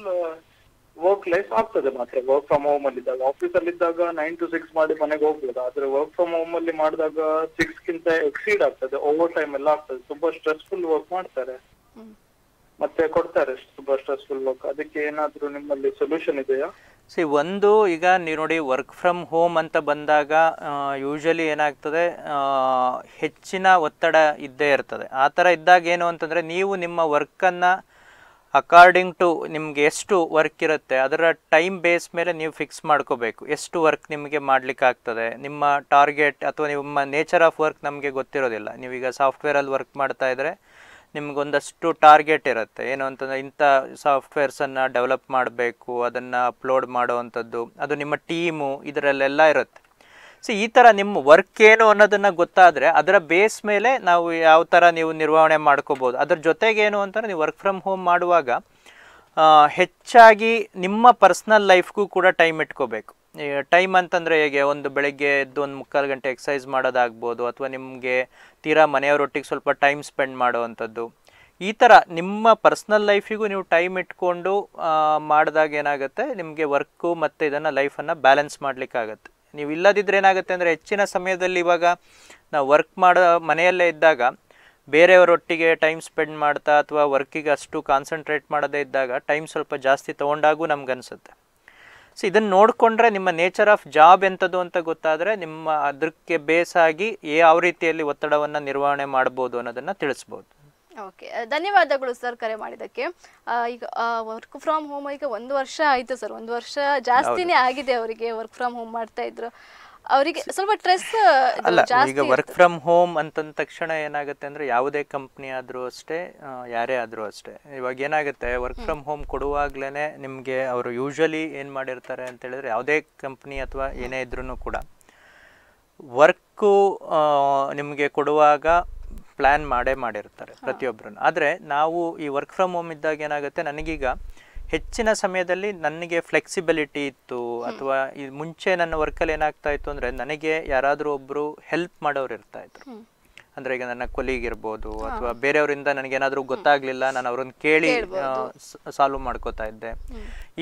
ವರ್ಕ್ ಲೈಫ್ ಆಗ್ತದೆ ಮಾತ್ರ ವರ್ಕ್ ಫ್ರಮ್ ಹೋಮ್ ಅಲ್ಲಿ ಇದ್ದಾಗ ಆಫೀಸ್ ಅಲ್ಲಿ ಇದ್ದಾಗ ನೈನ್ ಟು ಸಿಕ್ಸ್ ಮಾಡಿ ಮನೆಗೆ ಹೋಗ್ಬೋದು ಆದ್ರೆ ವರ್ಕ್ ಫ್ರಮ್ ಹೋಮ್ ಅಲ್ಲಿ ಮಾಡಿದಾಗ ಸಿಕ್ಸ್ ಗಿಂತ ಎಕ್ಸೀಡ್ ಆಗ್ತದೆ ಓವರ್ ಟೈಮ್ ಎಲ್ಲ ಆಗ್ತದೆ ತುಂಬಾ ಸ್ಟ್ರೆಸ್ಫುಲ್ ವರ್ಕ್ ಮಾಡ್ತಾರೆ ಮತ್ತೆ ಕೊಡ್ತಾರೆ ತುಂಬಾ ಸ್ಟ್ರೆಸ್ಫುಲ್ ವರ್ಕ್ ಅದಕ್ಕೆ ಏನಾದ್ರೂ ನಿಮ್ಮಲ್ಲಿ ಸೊಲ್ಯೂಷನ್ ಇದೆಯಾ ಸಿ ಒಂದು ಈಗ ನೀವು ನೋಡಿ ವರ್ಕ್ ಫ್ರಮ್ ಹೋಮ್ ಅಂತ ಬಂದಾಗ ಯೂಶಲಿ ಏನಾಗ್ತದೆ ಹೆಚ್ಚಿನ ಒತ್ತಡ ಇದ್ದೇ ಇರ್ತದೆ ಆ ಥರ ಇದ್ದಾಗ ಏನು ಅಂತಂದರೆ ನೀವು ನಿಮ್ಮ ವರ್ಕನ್ನು ಅಕಾರ್ಡಿಂಗ್ ಟು ನಿಮಗೆ ಎಷ್ಟು ವರ್ಕ್ ಇರುತ್ತೆ ಅದರ ಟೈಮ್ ಬೇಸ್ ಮೇಲೆ ನೀವು ಫಿಕ್ಸ್ ಮಾಡ್ಕೋಬೇಕು ಎಷ್ಟು ವರ್ಕ್ ನಿಮಗೆ ಮಾಡಲಿಕ್ಕಾಗ್ತದೆ ನಿಮ್ಮ ಟಾರ್ಗೆಟ್ ಅಥವಾ ನಿಮ್ಮ ನೇಚರ್ ಆಫ್ ವರ್ಕ್ ನಮಗೆ ಗೊತ್ತಿರೋದಿಲ್ಲ ನೀವೀಗ ಸಾಫ್ಟ್ವೇರಲ್ಲಿ ವರ್ಕ್ ಮಾಡ್ತಾ ಇದ್ದರೆ ನಿಮಗೊಂದಷ್ಟು ಟಾರ್ಗೆಟ್ ಇರುತ್ತೆ ಏನು ಅಂತಂದರೆ ಇಂಥ ಸಾಫ್ಟ್ವೇರ್ಸನ್ನು ಡೆವಲಪ್ ಮಾಡಬೇಕು ಅದನ್ನು ಅಪ್ಲೋಡ್ ಮಾಡೋವಂಥದ್ದು ಅದು ನಿಮ್ಮ ಟೀಮು ಇದರಲ್ಲೆಲ್ಲ ಇರುತ್ತೆ ಸೊ ಈ ಥರ ನಿಮ್ಮ ವರ್ಕ್ ಏನು ಅನ್ನೋದನ್ನು ಗೊತ್ತಾದರೆ ಅದರ ಬೇಸ್ ಮೇಲೆ ನಾವು ಯಾವ ಥರ ನೀವು ನಿರ್ವಹಣೆ ಮಾಡ್ಕೋಬೋದು ಅದ್ರ ಜೊತೆಗೇನು ಅಂತಂದರೆ ನೀವು ವರ್ಕ್ ಫ್ರಮ್ ಹೋಮ್ ಮಾಡುವಾಗ ಹೆಚ್ಚಾಗಿ ನಿಮ್ಮ ಪರ್ಸ್ನಲ್ ಲೈಫ್ಗೂ ಕೂಡ ಟೈಮ್ ಇಟ್ಕೋಬೇಕು ಟೈಮ್ ಅಂತಂದರೆ ಹೇಗೆ ಒಂದು ಬೆಳಗ್ಗೆ ಎದ್ದು ಒಂದು ಮುಕ್ಕಾಲು ಗಂಟೆ ಎಕ್ಸಸೈಸ್ ಮಾಡೋದಾಗ್ಬೋದು ಅಥವಾ ನಿಮಗೆ ತೀರಾ ಮನೆಯವರೊಟ್ಟಿಗೆ ಸ್ವಲ್ಪ ಟೈಮ್ ಸ್ಪೆಂಡ್ ಮಾಡುವಂಥದ್ದು ಈ ಥರ ನಿಮ್ಮ ಪರ್ಸ್ನಲ್ ಲೈಫಿಗೂ ನೀವು ಟೈಮ್ ಇಟ್ಕೊಂಡು ಮಾಡಿದಾಗ ಏನಾಗುತ್ತೆ ನಿಮಗೆ ವರ್ಕು ಮತ್ತು ಇದನ್ನು ಲೈಫನ್ನು ಬ್ಯಾಲೆನ್ಸ್ ಮಾಡಲಿಕ್ಕಾಗತ್ತೆ ನೀವು ಇಲ್ಲದಿದ್ದರೆ ಏನಾಗುತ್ತೆ ಅಂದರೆ ಹೆಚ್ಚಿನ ಸಮಯದಲ್ಲಿ ಇವಾಗ ನಾವು ವರ್ಕ್ ಮಾಡೋ ಮನೆಯಲ್ಲೇ ಇದ್ದಾಗ ಬೇರೆಯವರೊಟ್ಟಿಗೆ ಟೈಮ್ ಸ್ಪೆಂಡ್ ಮಾಡ್ತಾ ಅಥವಾ ವರ್ಕಿಗೆ ಅಷ್ಟು ಕಾನ್ಸಂಟ್ರೇಟ್ ಮಾಡದೇ ಇದ್ದಾಗ ಟೈಮ್ ಸ್ವಲ್ಪ ಜಾಸ್ತಿ ತೊಗೊಂಡಾಗೂ ಅನಿಸುತ್ತೆ ಸೊ ಇದನ್ನು ನೋಡಿಕೊಂಡ್ರೆ ನಿಮ್ಮ ನೇಚರ್ ಆಫ್ ಜಾಬ್ ಎಂಥದ್ದು ಅಂತ ಗೊತ್ತಾದರೆ ನಿಮ್ಮ ಅದಕ್ಕೆ ಬೇಸಾಗಿ ಯಾವ ರೀತಿಯಲ್ಲಿ ಒತ್ತಡವನ್ನು ನಿರ್ವಹಣೆ ಮಾಡ್ಬೋದು ಅನ್ನೋದನ್ನು ತಿಳಿಸ್ಬೋದು
ಓಕೆ ಧನ್ಯವಾದಗಳು ಸರ್ ಕರೆ ಮಾಡಿದಕ್ಕೆ ಈಗ ವರ್ಕ್ ಫ್ರಮ್ ಹೋಮ್ ಈಗ ಒಂದು ವರ್ಷ ಆಯಿತು ಸರ್ ಒಂದು ವರ್ಷ ಜಾಸ್ತಿನೇ ಆಗಿದೆ ಅವರಿಗೆ ವರ್ಕ್ ಫ್ರಮ್ ಹೋಮ್ ಮಾಡ್ತಾ ಇದ್ರು ಅವರಿಗೆ ಸ್ವಲ್ಪ ಸ್ಟ್ರೆಸ್ ಅಲ್ಲ ಈಗ ವರ್ಕ್ ಫ್ರಮ್
ಹೋಮ್ ಅಂತಂದ ತಕ್ಷಣ ಏನಾಗುತ್ತೆ ಅಂದ್ರೆ ಯಾವುದೇ ಕಂಪ್ನಿ ಆದ್ರೂ ಅಷ್ಟೇ ಯಾರೇ ಆದ್ರೂ ಅಷ್ಟೇ ಇವಾಗ ಏನಾಗುತ್ತೆ ವರ್ಕ್ ಫ್ರಮ್ ಹೋಮ್ ಕೊಡುವಾಗ್ಲೇನೆ ನಿಮಗೆ ಅವರು ಯೂಶ್ವಲಿ ಏನು ಮಾಡಿರ್ತಾರೆ ಅಂತ ಹೇಳಿದ್ರೆ ಯಾವುದೇ ಕಂಪ್ನಿ ಅಥವಾ ಏನೇ ಇದ್ರೂ ಕೂಡ ವರ್ಕು ನಿಮಗೆ ಕೊಡುವಾಗ ಪ್ಲ್ಯಾನ್ ಮಾಡೇ ಮಾಡಿರ್ತಾರೆ ಪ್ರತಿಯೊಬ್ಬರು ಆದರೆ ನಾವು ಈ ವರ್ಕ್ ಫ್ರಮ್ ಹೋಮ್ ಇದ್ದಾಗ ಏನಾಗುತ್ತೆ ನನಗೀಗ ಹೆಚ್ಚಿನ ಸಮಯದಲ್ಲಿ ನನಗೆ ಫ್ಲೆಕ್ಸಿಬಿಲಿಟಿ ಇತ್ತು ಅಥವಾ ಮುಂಚೆ ನನ್ನ ವರ್ಕಲ್ಲಿ ಏನಾಗ್ತಾ ಇತ್ತು ಅಂದರೆ ನನಗೆ ಯಾರಾದರೂ ಒಬ್ಬರು ಹೆಲ್ಪ್ ಮಾಡೋರು ಇರ್ತಾ ಇದ್ರು ಅಂದ್ರೆ ಈಗ ನನ್ನ ಕೊಲೀಗ್ ಇರ್ಬೋದು ಅಥವಾ ಬೇರೆಯವರಿಂದ ನನಗೆ ಏನಾದರೂ ಗೊತ್ತಾಗ್ಲಿಲ್ಲ ನಾನು ಅವ್ರನ್ನ ಕೇಳಿ ಸಾಲ್ವ್ ಮಾಡ್ಕೋತಾ ಇದ್ದೆ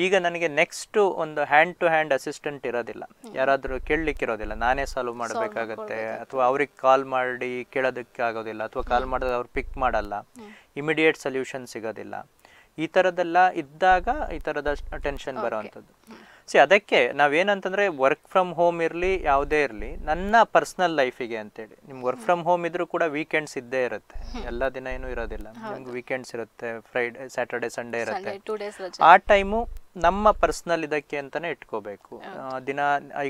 ಈಗ ನನಗೆ ನೆಕ್ಸ್ಟ್ ಒಂದು ಹ್ಯಾಂಡ್ ಟು ಹ್ಯಾಂಡ್ ಅಸಿಸ್ಟೆಂಟ್ ಇರೋದಿಲ್ಲ ಯಾರಾದರೂ ಕೇಳಲಿಕ್ಕೆ ಇರೋದಿಲ್ಲ ನಾನೇ ಸಾಲ್ವ್ ಮಾಡಬೇಕಾಗತ್ತೆ ಅಥವಾ ಅವ್ರಿಗೆ ಕಾಲ್ ಮಾಡಿ ಕೇಳೋದಕ್ಕೆ ಆಗೋದಿಲ್ಲ ಅಥವಾ ಕಾಲ್ ಮಾಡಿದಾಗ ಅವ್ರು ಪಿಕ್ ಮಾಡಲ್ಲ ಇಮಿಡಿಯೇಟ್ ಸೊಲ್ಯೂಷನ್ ಸಿಗೋದಿಲ್ಲ ಈ ಥರದ್ದೆಲ್ಲ ಇದ್ದಾಗ ಈ ಥರದ ಟೆನ್ಷನ್ ಬರೋವಂಥದ್ದು ಸಿ ಅದಕ್ಕೆ ನಾವೇನಂತಂದರೆ ವರ್ಕ್ ಫ್ರಮ್ ಹೋಮ್ ಇರಲಿ ಯಾವುದೇ ಇರಲಿ ನನ್ನ ಪರ್ಸ್ನಲ್ ಲೈಫಿಗೆ ಅಂತೇಳಿ ನಿಮ್ಗೆ ವರ್ಕ್ ಫ್ರಮ್ ಹೋಮ್ ಇದ್ರೂ ಕೂಡ ವೀಕೆಂಡ್ಸ್ ಇದ್ದೇ ಇರುತ್ತೆ ಎಲ್ಲ ದಿನ ಏನೂ ಇರೋದಿಲ್ಲ ನಿಮ್ಗೆ ವೀಕೆಂಡ್ಸ್ ಇರುತ್ತೆ ಫ್ರೈಡೆ ಸ್ಯಾಟರ್ಡೆ ಸಂಡೇ ಇರುತ್ತೆ ಆ ಟೈಮು ನಮ್ಮ ಪರ್ಸ್ನಲ್ ಇದಕ್ಕೆ ಅಂತಲೇ ಇಟ್ಕೋಬೇಕು ದಿನ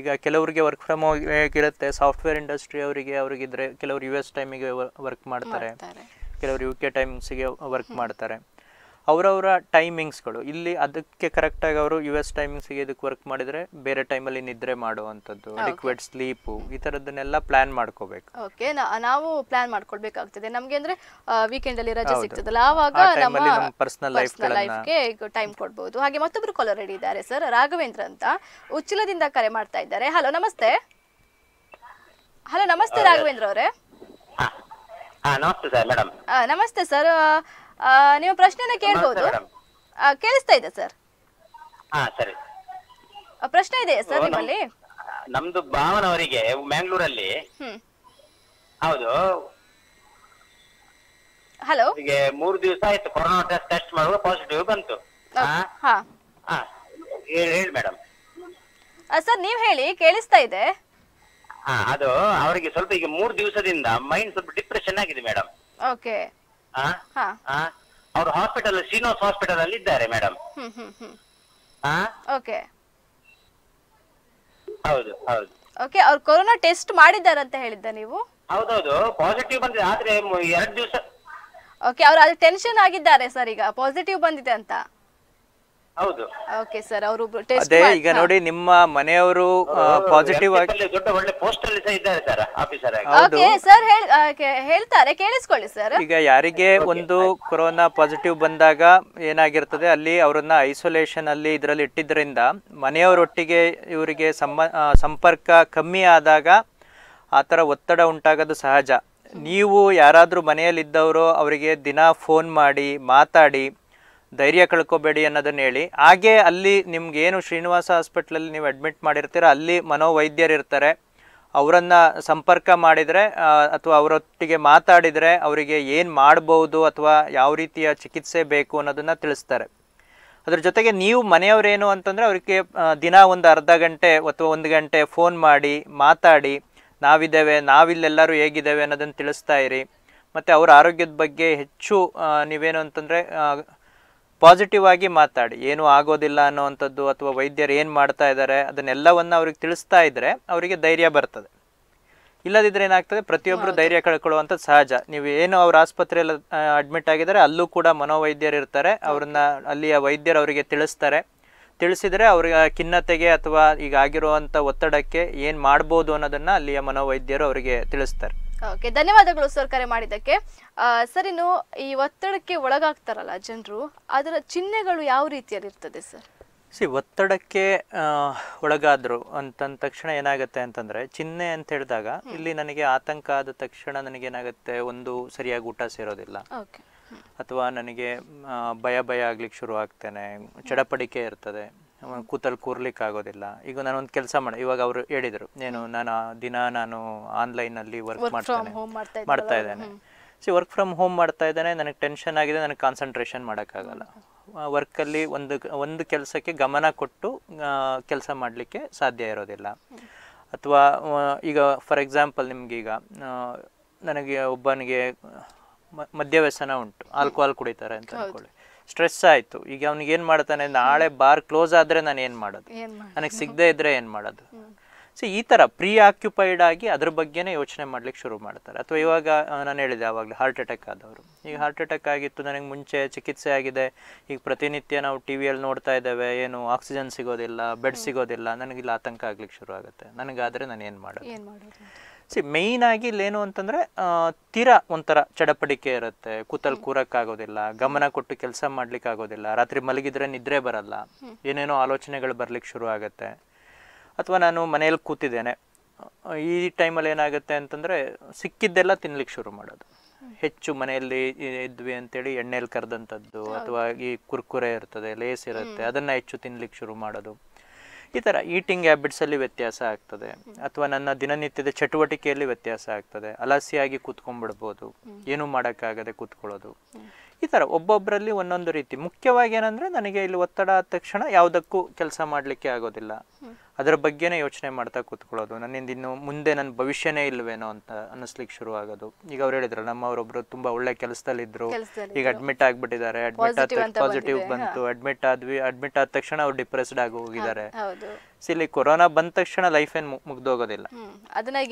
ಈಗ ಕೆಲವರಿಗೆ ವರ್ಕ್ ಫ್ರಮ್ ಹೋಮ್ ಹೇಗಿರುತ್ತೆ ಸಾಫ್ಟ್ವೇರ್ ಇಂಡಸ್ಟ್ರಿ ಅವರಿಗೆ ಅವ್ರಿಗಿದ್ರೆ ಕೆಲವರು ಯು ಎಸ್ ಟೈಮಿಗೆ ವರ್ಕ್ ಮಾಡ್ತಾರೆ ಕೆಲವರು ಯು ಕೆ ಟೈಮ್ಸಿಗೆ ವರ್ಕ್ ಮಾಡ್ತಾರೆ ಅವರವರ ಟೈಮಿಂಗ್ಸ್ಗಳು ಇಲ್ಲಿ ಅದಕ್ಕೆ ಕರೆಕ್ಟಾಗಿ ಅವರು ಯು ಎಸ್ ಟೈಮಿಂಗ್ಸ್ಗೆ ಇದಕ್ಕೆ ವರ್ಕ್ ಮಾಡಿದ್ರೆ ಬೇರೆ ಟೈಮಲ್ಲಿ ನಿದ್ರೆ ಮಾಡುವಂಥದ್ದು ಲಿಕ್ವಿಡ್ ಸ್ಲೀಪು ಈ ಥರದನ್ನೆಲ್ಲ ಪ್ಲಾನ್ ಮಾಡ್ಕೋಬೇಕು
ಓಕೆ ನಾವು ಪ್ಲಾನ್ ಮಾಡ್ಕೊಳ್ಬೇಕಾಗ್ತದೆ ನಮಗೆ ಅಂದರೆ ವೀಕೆಂಡಲ್ಲಿ ರಜೆ ಸಿಗ್ತದಲ್ಲ ಆವಾಗ ನಮ್ಮ ಪರ್ಸನಲ್ ಲೈಫ್ಗೆ ಟೈಮ್ ಕೊಡ್ಬೋದು ಹಾಗೆ ಮತ್ತೊಬ್ಬರು ಕಾಲರ್ ರೆಡಿ ಇದ್ದಾರೆ ಸರ್ ರಾಘವೇಂದ್ರ ಅಂತ ಉಚ್ಚಿಲದಿಂದ ಕರೆ ಮಾಡ್ತಾ ಇದ್ದಾರೆ ಹಲೋ ನಮಸ್ತೆ ಹಲೋ ನಮಸ್ತೆ ರಾಘವೇಂದ್ರ ಅವರೇ
ನಮಸ್ತೆ
ಸರ್
ನಮಸ್ತೆ ಸರ್ ನಿಮ್ಮ ಪ್ರಶ್ನೆನ ಕೇಳ್ಬೋದು ಕೇಳಿಸ್ತಾ ಇದೆ ಸರ್ ಹಾ ಸರಿ ಪ್ರಶ್ನೆ ಇದೆ ಸರ್ ನಿಮ್ಮಲ್ಲಿ
ನಮ್ದು ಭಾವನವರಿಗೆ ಮ್ಯಾಂಗ್ಳೂರಲ್ಲಿ ಹೌದು ಹಲೋ ಈಗ ಮೂರು ದಿವಸ ಆಯ್ತು ಕೊರೋನಾ ಟೆಸ್ಟ್ ಟೆಸ್ಟ್ ಮಾಡುವಾಗ ಪಾಸಿಟಿವ್ ಬಂತು ಹೇಳಿ ಮೇಡಮ್
ಸರ್ ನೀವ್ ಹೇಳಿ ಕೇಳಿಸ್ತಾ ಇದೆ
ಅದು ಅವರಿಗೆ ಸ್ವಲ್ಪ ಈಗ ಮೂರು ದಿವಸದಿಂದ ಮೈಂಡ್ ಸ್ವಲ್ಪ ಡಿಪ್ರೆಷನ್ ಆಗಿದೆ ಮೇಡಮ್ ಓಕೆ ಅವರು ಹಾಸ್ಪಿಟಲ್ ಶ್ರೀನಿವಾಸ್ ಹಾಸ್ಪಿಟಲ್ ಅಲ್ಲಿ ಇದ್ದಾರೆ ಮೇಡಮ್ ಓಕೆ ಹೌದು ಹೌದು
ಓಕೆ ಅವ್ರು ಕೊರೋನಾ ಟೆಸ್ಟ್ ಮಾಡಿದ್ದಾರೆ ಅಂತ ಹೇಳಿದ್ದ ನೀವು
ಹೌದೌದು ಪಾಸಿಟಿವ್ ಬಂದಿದೆ ಆದ್ರೆ ಎರಡು ದಿವಸ
ಓಕೆ ಅವ್ರು ಅದು ಟೆನ್ಷನ್ ಆಗಿದ್ದಾರೆ ಸರ್ ಈಗ ಪಾಸಿಟಿವ್ ಬಂದಿದೆ ಅಂತ
ಹೌದು ಈಗ ನೋಡಿ ನಿಮ್ಮ ಮನೆಯವರು ಪಾಸಿಟಿವ್ ಆಗಿ
ಸರ್ ಹೇಳ್ತಾರೆ ಕೇಳಿಸ್ಕೊಳ್ಳಿ ಸರ್ ಈಗ
ಯಾರಿಗೆ ಒಂದು ಕೊರೋನಾ ಪಾಸಿಟಿವ್ ಬಂದಾಗ ಏನಾಗಿರ್ತದೆ ಅಲ್ಲಿ ಅವರನ್ನ ಐಸೋಲೇಷನ್ ಅಲ್ಲಿ ಇದರಲ್ಲಿ ಇಟ್ಟಿದ್ರಿಂದ ಮನೆಯವರೊಟ್ಟಿಗೆ ಇವರಿಗೆ ಸಂಪರ್ಕ ಕಮ್ಮಿ ಆದಾಗ ಆ ಥರ ಒತ್ತಡ ಉಂಟಾಗೋದು ಸಹಜ ನೀವು ಯಾರಾದರೂ ಮನೆಯಲ್ಲಿದ್ದವರು ಅವರಿಗೆ ದಿನ ಫೋನ್ ಮಾಡಿ ಮಾತಾಡಿ ಧೈರ್ಯ ಕಳ್ಕೋಬೇಡಿ ಅನ್ನೋದನ್ನು ಹೇಳಿ ಹಾಗೆ ಅಲ್ಲಿ ನಿಮ್ಗೇನು ಶ್ರೀನಿವಾಸ ಹಾಸ್ಪಿಟ್ಲಲ್ಲಿ ನೀವು ಅಡ್ಮಿಟ್ ಮಾಡಿರ್ತೀರ ಅಲ್ಲಿ ಮನೋವೈದ್ಯರಿರ್ತಾರೆ ಅವರನ್ನು ಸಂಪರ್ಕ ಮಾಡಿದರೆ ಅಥವಾ ಅವರೊಟ್ಟಿಗೆ ಮಾತಾಡಿದರೆ ಅವರಿಗೆ ಏನು ಮಾಡ್ಬೋದು ಅಥವಾ ಯಾವ ರೀತಿಯ ಚಿಕಿತ್ಸೆ ಬೇಕು ಅನ್ನೋದನ್ನು ತಿಳಿಸ್ತಾರೆ ಅದ್ರ ಜೊತೆಗೆ ನೀವು ಮನೆಯವರೇನು ಅಂತಂದರೆ ಅವರಿಗೆ ದಿನ ಒಂದು ಅರ್ಧ ಗಂಟೆ ಅಥವಾ ಒಂದು ಗಂಟೆ ಫೋನ್ ಮಾಡಿ ಮಾತಾಡಿ ನಾವಿದ್ದೇವೆ ನಾವಿಲ್ಲೆಲ್ಲರೂ ಹೇಗಿದ್ದೇವೆ ಅನ್ನೋದನ್ನು ತಿಳಿಸ್ತಾ ಇರಿ ಮತ್ತು ಅವರ ಆರೋಗ್ಯದ ಬಗ್ಗೆ ಹೆಚ್ಚು ನೀವೇನು ಅಂತಂದರೆ ಪಾಸಿಟಿವ್ ಆಗಿ ಮಾತಾಡಿ ಏನೂ ಆಗೋದಿಲ್ಲ ಅನ್ನೋವಂಥದ್ದು ಅಥವಾ ವೈದ್ಯರು ಏನು ಮಾಡ್ತಾ ಇದ್ದಾರೆ ಅದನ್ನೆಲ್ಲವನ್ನು ಅವ್ರಿಗೆ ತಿಳಿಸ್ತಾ ಇದ್ದರೆ ಅವರಿಗೆ ಧೈರ್ಯ ಬರ್ತದೆ ಇಲ್ಲದಿದ್ದರೆ ಏನಾಗ್ತದೆ ಪ್ರತಿಯೊಬ್ಬರು ಧೈರ್ಯ ಕಳ್ಕೊಳ್ಳುವಂಥದ್ದು ಸಹಜ ನೀವು ಏನು ಅವ್ರ ಆಸ್ಪತ್ರೆಯಲ್ಲಿ ಅಡ್ಮಿಟ್ ಆಗಿದ್ದಾರೆ ಅಲ್ಲೂ ಕೂಡ ಮನೋವೈದ್ಯರು ಇರ್ತಾರೆ ಅವ್ರನ್ನ ಅಲ್ಲಿಯ ವೈದ್ಯರು ಅವರಿಗೆ ತಿಳಿಸ್ತಾರೆ ತಿಳಿಸಿದರೆ ಅವ್ರಿಗೆ ಖಿನ್ನತೆಗೆ ಅಥವಾ ಈಗ ಆಗಿರುವಂಥ ಒತ್ತಡಕ್ಕೆ ಏನು ಮಾಡ್ಬೋದು ಅನ್ನೋದನ್ನು ಅಲ್ಲಿಯ ಮನೋವೈದ್ಯರು ಅವರಿಗೆ ತಿಳಿಸ್ತಾರೆ
ಓಕೆ ಧನ್ಯವಾದಗಳು ಸರ್ ಕರೆ ಮಾಡಿದ್ದಕ್ಕೆ ಸರ್ ಇನ್ನು ಈ ಒತ್ತಡಕ್ಕೆ ಒಳಗಾಗ್ತಾರಲ್ಲ ಜನರು ಅದರ ಚಿಹ್ನೆಗಳು ಯಾವ ರೀತಿಯಲ್ಲಿ ಇರ್ತದೆ ಸರ್
ಸಿ ಒತ್ತಡಕ್ಕೆ ಒಳಗಾದರು ಅಂತಂದ ತಕ್ಷಣ ಏನಾಗುತ್ತೆ ಅಂತಂದರೆ ಚಿಹ್ನೆ ಅಂತ ಹೇಳಿದಾಗ ಇಲ್ಲಿ ನನಗೆ ಆತಂಕ ಆದ ತಕ್ಷಣ ನನಗೇನಾಗುತ್ತೆ ಒಂದು ಸರಿಯಾಗಿ ಊಟ ಸೇರೋದಿಲ್ಲ ಅಥವಾ ನನಗೆ ಭಯ ಭಯ ಆಗ್ಲಿಕ್ಕೆ ಶುರು ಆಗ್ತೇನೆ ಚಡಪಡಿಕೆ ಇರ್ತದೆ ಕೂತಲ್ಲಿ ಕೂರ್ಲಿಕ್ಕಾಗೋದಿಲ್ಲ ಆಗೋದಿಲ್ಲ ಈಗ ನಾನೊಂದು ಕೆಲಸ ಮಾಡಿ ಇವಾಗ ಅವರು ಹೇಳಿದರು ಏನು ನಾನು ದಿನ ನಾನು ಆನ್ಲೈನಲ್ಲಿ ವರ್ಕ್ ಮಾಡ್ತಾನೆ ಮಾಡ್ತಾ ಇದ್ದಾನೆ ಸೊ ವರ್ಕ್ ಫ್ರಮ್ ಹೋಮ್ ಮಾಡ್ತಾ ಇದ್ದಾನೆ ನನಗೆ ಟೆನ್ಷನ್ ಆಗಿದೆ ನನಗೆ ಕಾನ್ಸಂಟ್ರೇಷನ್ ಮಾಡೋಕ್ಕಾಗಲ್ಲ ವರ್ಕಲ್ಲಿ ಒಂದು ಒಂದು ಕೆಲಸಕ್ಕೆ ಗಮನ ಕೊಟ್ಟು ಕೆಲಸ ಮಾಡಲಿಕ್ಕೆ ಸಾಧ್ಯ ಇರೋದಿಲ್ಲ ಅಥವಾ ಈಗ ಫಾರ್ ಎಕ್ಸಾಂಪಲ್ ನಿಮಗೀಗ ನನಗೆ ಒಬ್ಬನಿಗೆ ಮದ್ಯವ್ಯಸನ ಉಂಟು ಆಲ್ಕೋಹಾಲ್ ಕುಡಿತಾರೆ ಅಂತ ಅಂದ್ಕೊಳ್ಳಿ ಸ್ಟ್ರೆಸ್ ಆಯಿತು ಈಗ ಅವ್ನಿಗೆ ಏನು ಮಾಡ್ತಾನೆ ನಾಳೆ ಬಾರ್ ಕ್ಲೋಸ್ ಆದರೆ ನಾನು ಏನು ಮಾಡೋದು ನನಗೆ ಸಿಗದೆ ಇದ್ರೆ ಏನು ಮಾಡೋದು ಸೊ ಈ ಥರ ಪ್ರೀ ಆಕ್ಯುಪೈಡ್ ಆಗಿ ಅದ್ರ ಬಗ್ಗೆನೇ ಯೋಚನೆ ಮಾಡ್ಲಿಕ್ಕೆ ಶುರು ಮಾಡ್ತಾರೆ ಅಥವಾ ಇವಾಗ ನಾನು ಹೇಳಿದೆ ಆವಾಗಲೇ ಹಾರ್ಟ್ ಅಟ್ಯಾಕ್ ಆದವರು ಈಗ ಹಾರ್ಟ್ ಅಟ್ಯಾಕ್ ಆಗಿತ್ತು ನನಗೆ ಮುಂಚೆ ಚಿಕಿತ್ಸೆ ಆಗಿದೆ ಈಗ ಪ್ರತಿನಿತ್ಯ ನಾವು ಟಿ ವಿಯಲ್ಲಿ ನೋಡ್ತಾ ಇದ್ದೇವೆ ಏನು ಆಕ್ಸಿಜನ್ ಸಿಗೋದಿಲ್ಲ ಬೆಡ್ ಸಿಗೋದಿಲ್ಲ ನನಗಿಲ್ಲಿ ಆತಂಕ ಆಗ್ಲಿಕ್ಕೆ ಶುರು ಆಗುತ್ತೆ ನನಗಾದರೆ ನಾನು ಏನು ಮಾಡೋದು ಸಿ ಮೇಯ್ನಾಗಿ ಇಲ್ಲೇನು ಅಂತಂದರೆ ತೀರಾ ಒಂಥರ ಚಡಪಡಿಕೆ ಇರುತ್ತೆ ಕೂತಲ್ಲಿ ಕೂರಕ್ಕಾಗೋದಿಲ್ಲ ಗಮನ ಕೊಟ್ಟು ಕೆಲಸ ಆಗೋದಿಲ್ಲ ರಾತ್ರಿ ಮಲಗಿದ್ರೆ ನಿದ್ರೆ ಬರಲ್ಲ ಏನೇನೋ ಆಲೋಚನೆಗಳು ಬರಲಿಕ್ಕೆ ಶುರು ಆಗುತ್ತೆ ಅಥವಾ ನಾನು ಮನೆಯಲ್ಲಿ ಕೂತಿದ್ದೇನೆ ಈ ಟೈಮಲ್ಲಿ ಏನಾಗುತ್ತೆ ಅಂತಂದರೆ ಸಿಕ್ಕಿದ್ದೆಲ್ಲ ತಿನ್ಲಿಕ್ಕೆ ಶುರು ಮಾಡೋದು ಹೆಚ್ಚು ಮನೆಯಲ್ಲಿ ಇದ್ವಿ ಅಂತೇಳಿ ಎಣ್ಣೆಯಲ್ಲಿ ಕರೆದಂಥದ್ದು ಅಥವಾ ಈ ಕುರ್ಕುರೆ ಇರ್ತದೆ ಲೇಸ್ ಇರುತ್ತೆ ಅದನ್ನು ಹೆಚ್ಚು ತಿನ್ಲಿಕ್ಕೆ ಶುರು ಮಾಡೋದು ಈ ಥರ ಈಟಿಂಗ್ ಹ್ಯಾಬಿಟ್ಸಲ್ಲಿ ವ್ಯತ್ಯಾಸ ಆಗ್ತದೆ ಅಥವಾ ನನ್ನ ದಿನನಿತ್ಯದ ಚಟುವಟಿಕೆಯಲ್ಲಿ ವ್ಯತ್ಯಾಸ ಆಗ್ತದೆ ಅಲಸಿಯಾಗಿ ಕೂತ್ಕೊಂಡ್ಬಿಡ್ಬೋದು ಏನು ಮಾಡೋಕ್ಕಾಗದೆ ಕೂತ್ಕೊಳ್ಳೋದು ಈ ಥರ ಒಬ್ಬೊಬ್ಬರಲ್ಲಿ ಒಂದೊಂದು ರೀತಿ ಮುಖ್ಯವಾಗಿ ಏನಂದರೆ ನನಗೆ ಇಲ್ಲಿ ಒತ್ತಡ ಆದ ತಕ್ಷಣ ಯಾವುದಕ್ಕೂ ಕೆಲಸ ಮಾಡಲಿಕ್ಕೆ ಆಗೋದಿಲ್ಲ ಅದರ ಬಗ್ಗೆನೇ ಯೋಚನೆ ಮಾಡ್ತಾ ಕೂತ್ಕೊಳ್ಳೋದು ನನ್ನಿಂದ ಇನ್ನು ಮುಂದೆ ನನ್ನ ಭವಿಷ್ಯನೇ ಇಲ್ವೇನೋ ಅಂತ ಅನ್ನಿಸ್ಲಿಕ್ಕೆ ಶುರು ಆಗೋದು ಈಗ ಅವ್ರು ಹೇಳಿದ್ರು ನಮ್ಮವರೊಬ್ರು ತುಂಬಾ ಒಳ್ಳೆ ಕೆಲಸದಲ್ಲಿದ್ರು ಈಗ ಅಡ್ಮಿಟ್ ಆಗಿಬಿಟ್ಟಿದ್ದಾರೆ ಅಡ್ಮಿಟ್ ಆದ ಪಾಸಿಟಿವ್ ಬಂತು ಅಡ್ಮಿಟ್ ಆದ್ವಿ ಅಡ್ಮಿಟ್ ಆದ ತಕ್ಷಣ ಅವ್ರು ಡಿಪ್ರೆಸ್ಡ್ ಆಗಿ ಹೋಗಿದ್ದಾರೆ ಇಲ್ಲಿ ಕೊರೋನಾ ಬಂದ ತಕ್ಷಣ ಲೈಫ್ ಏನ್ ಮುಗ್ದೋಗೋದಿಲ್ಲ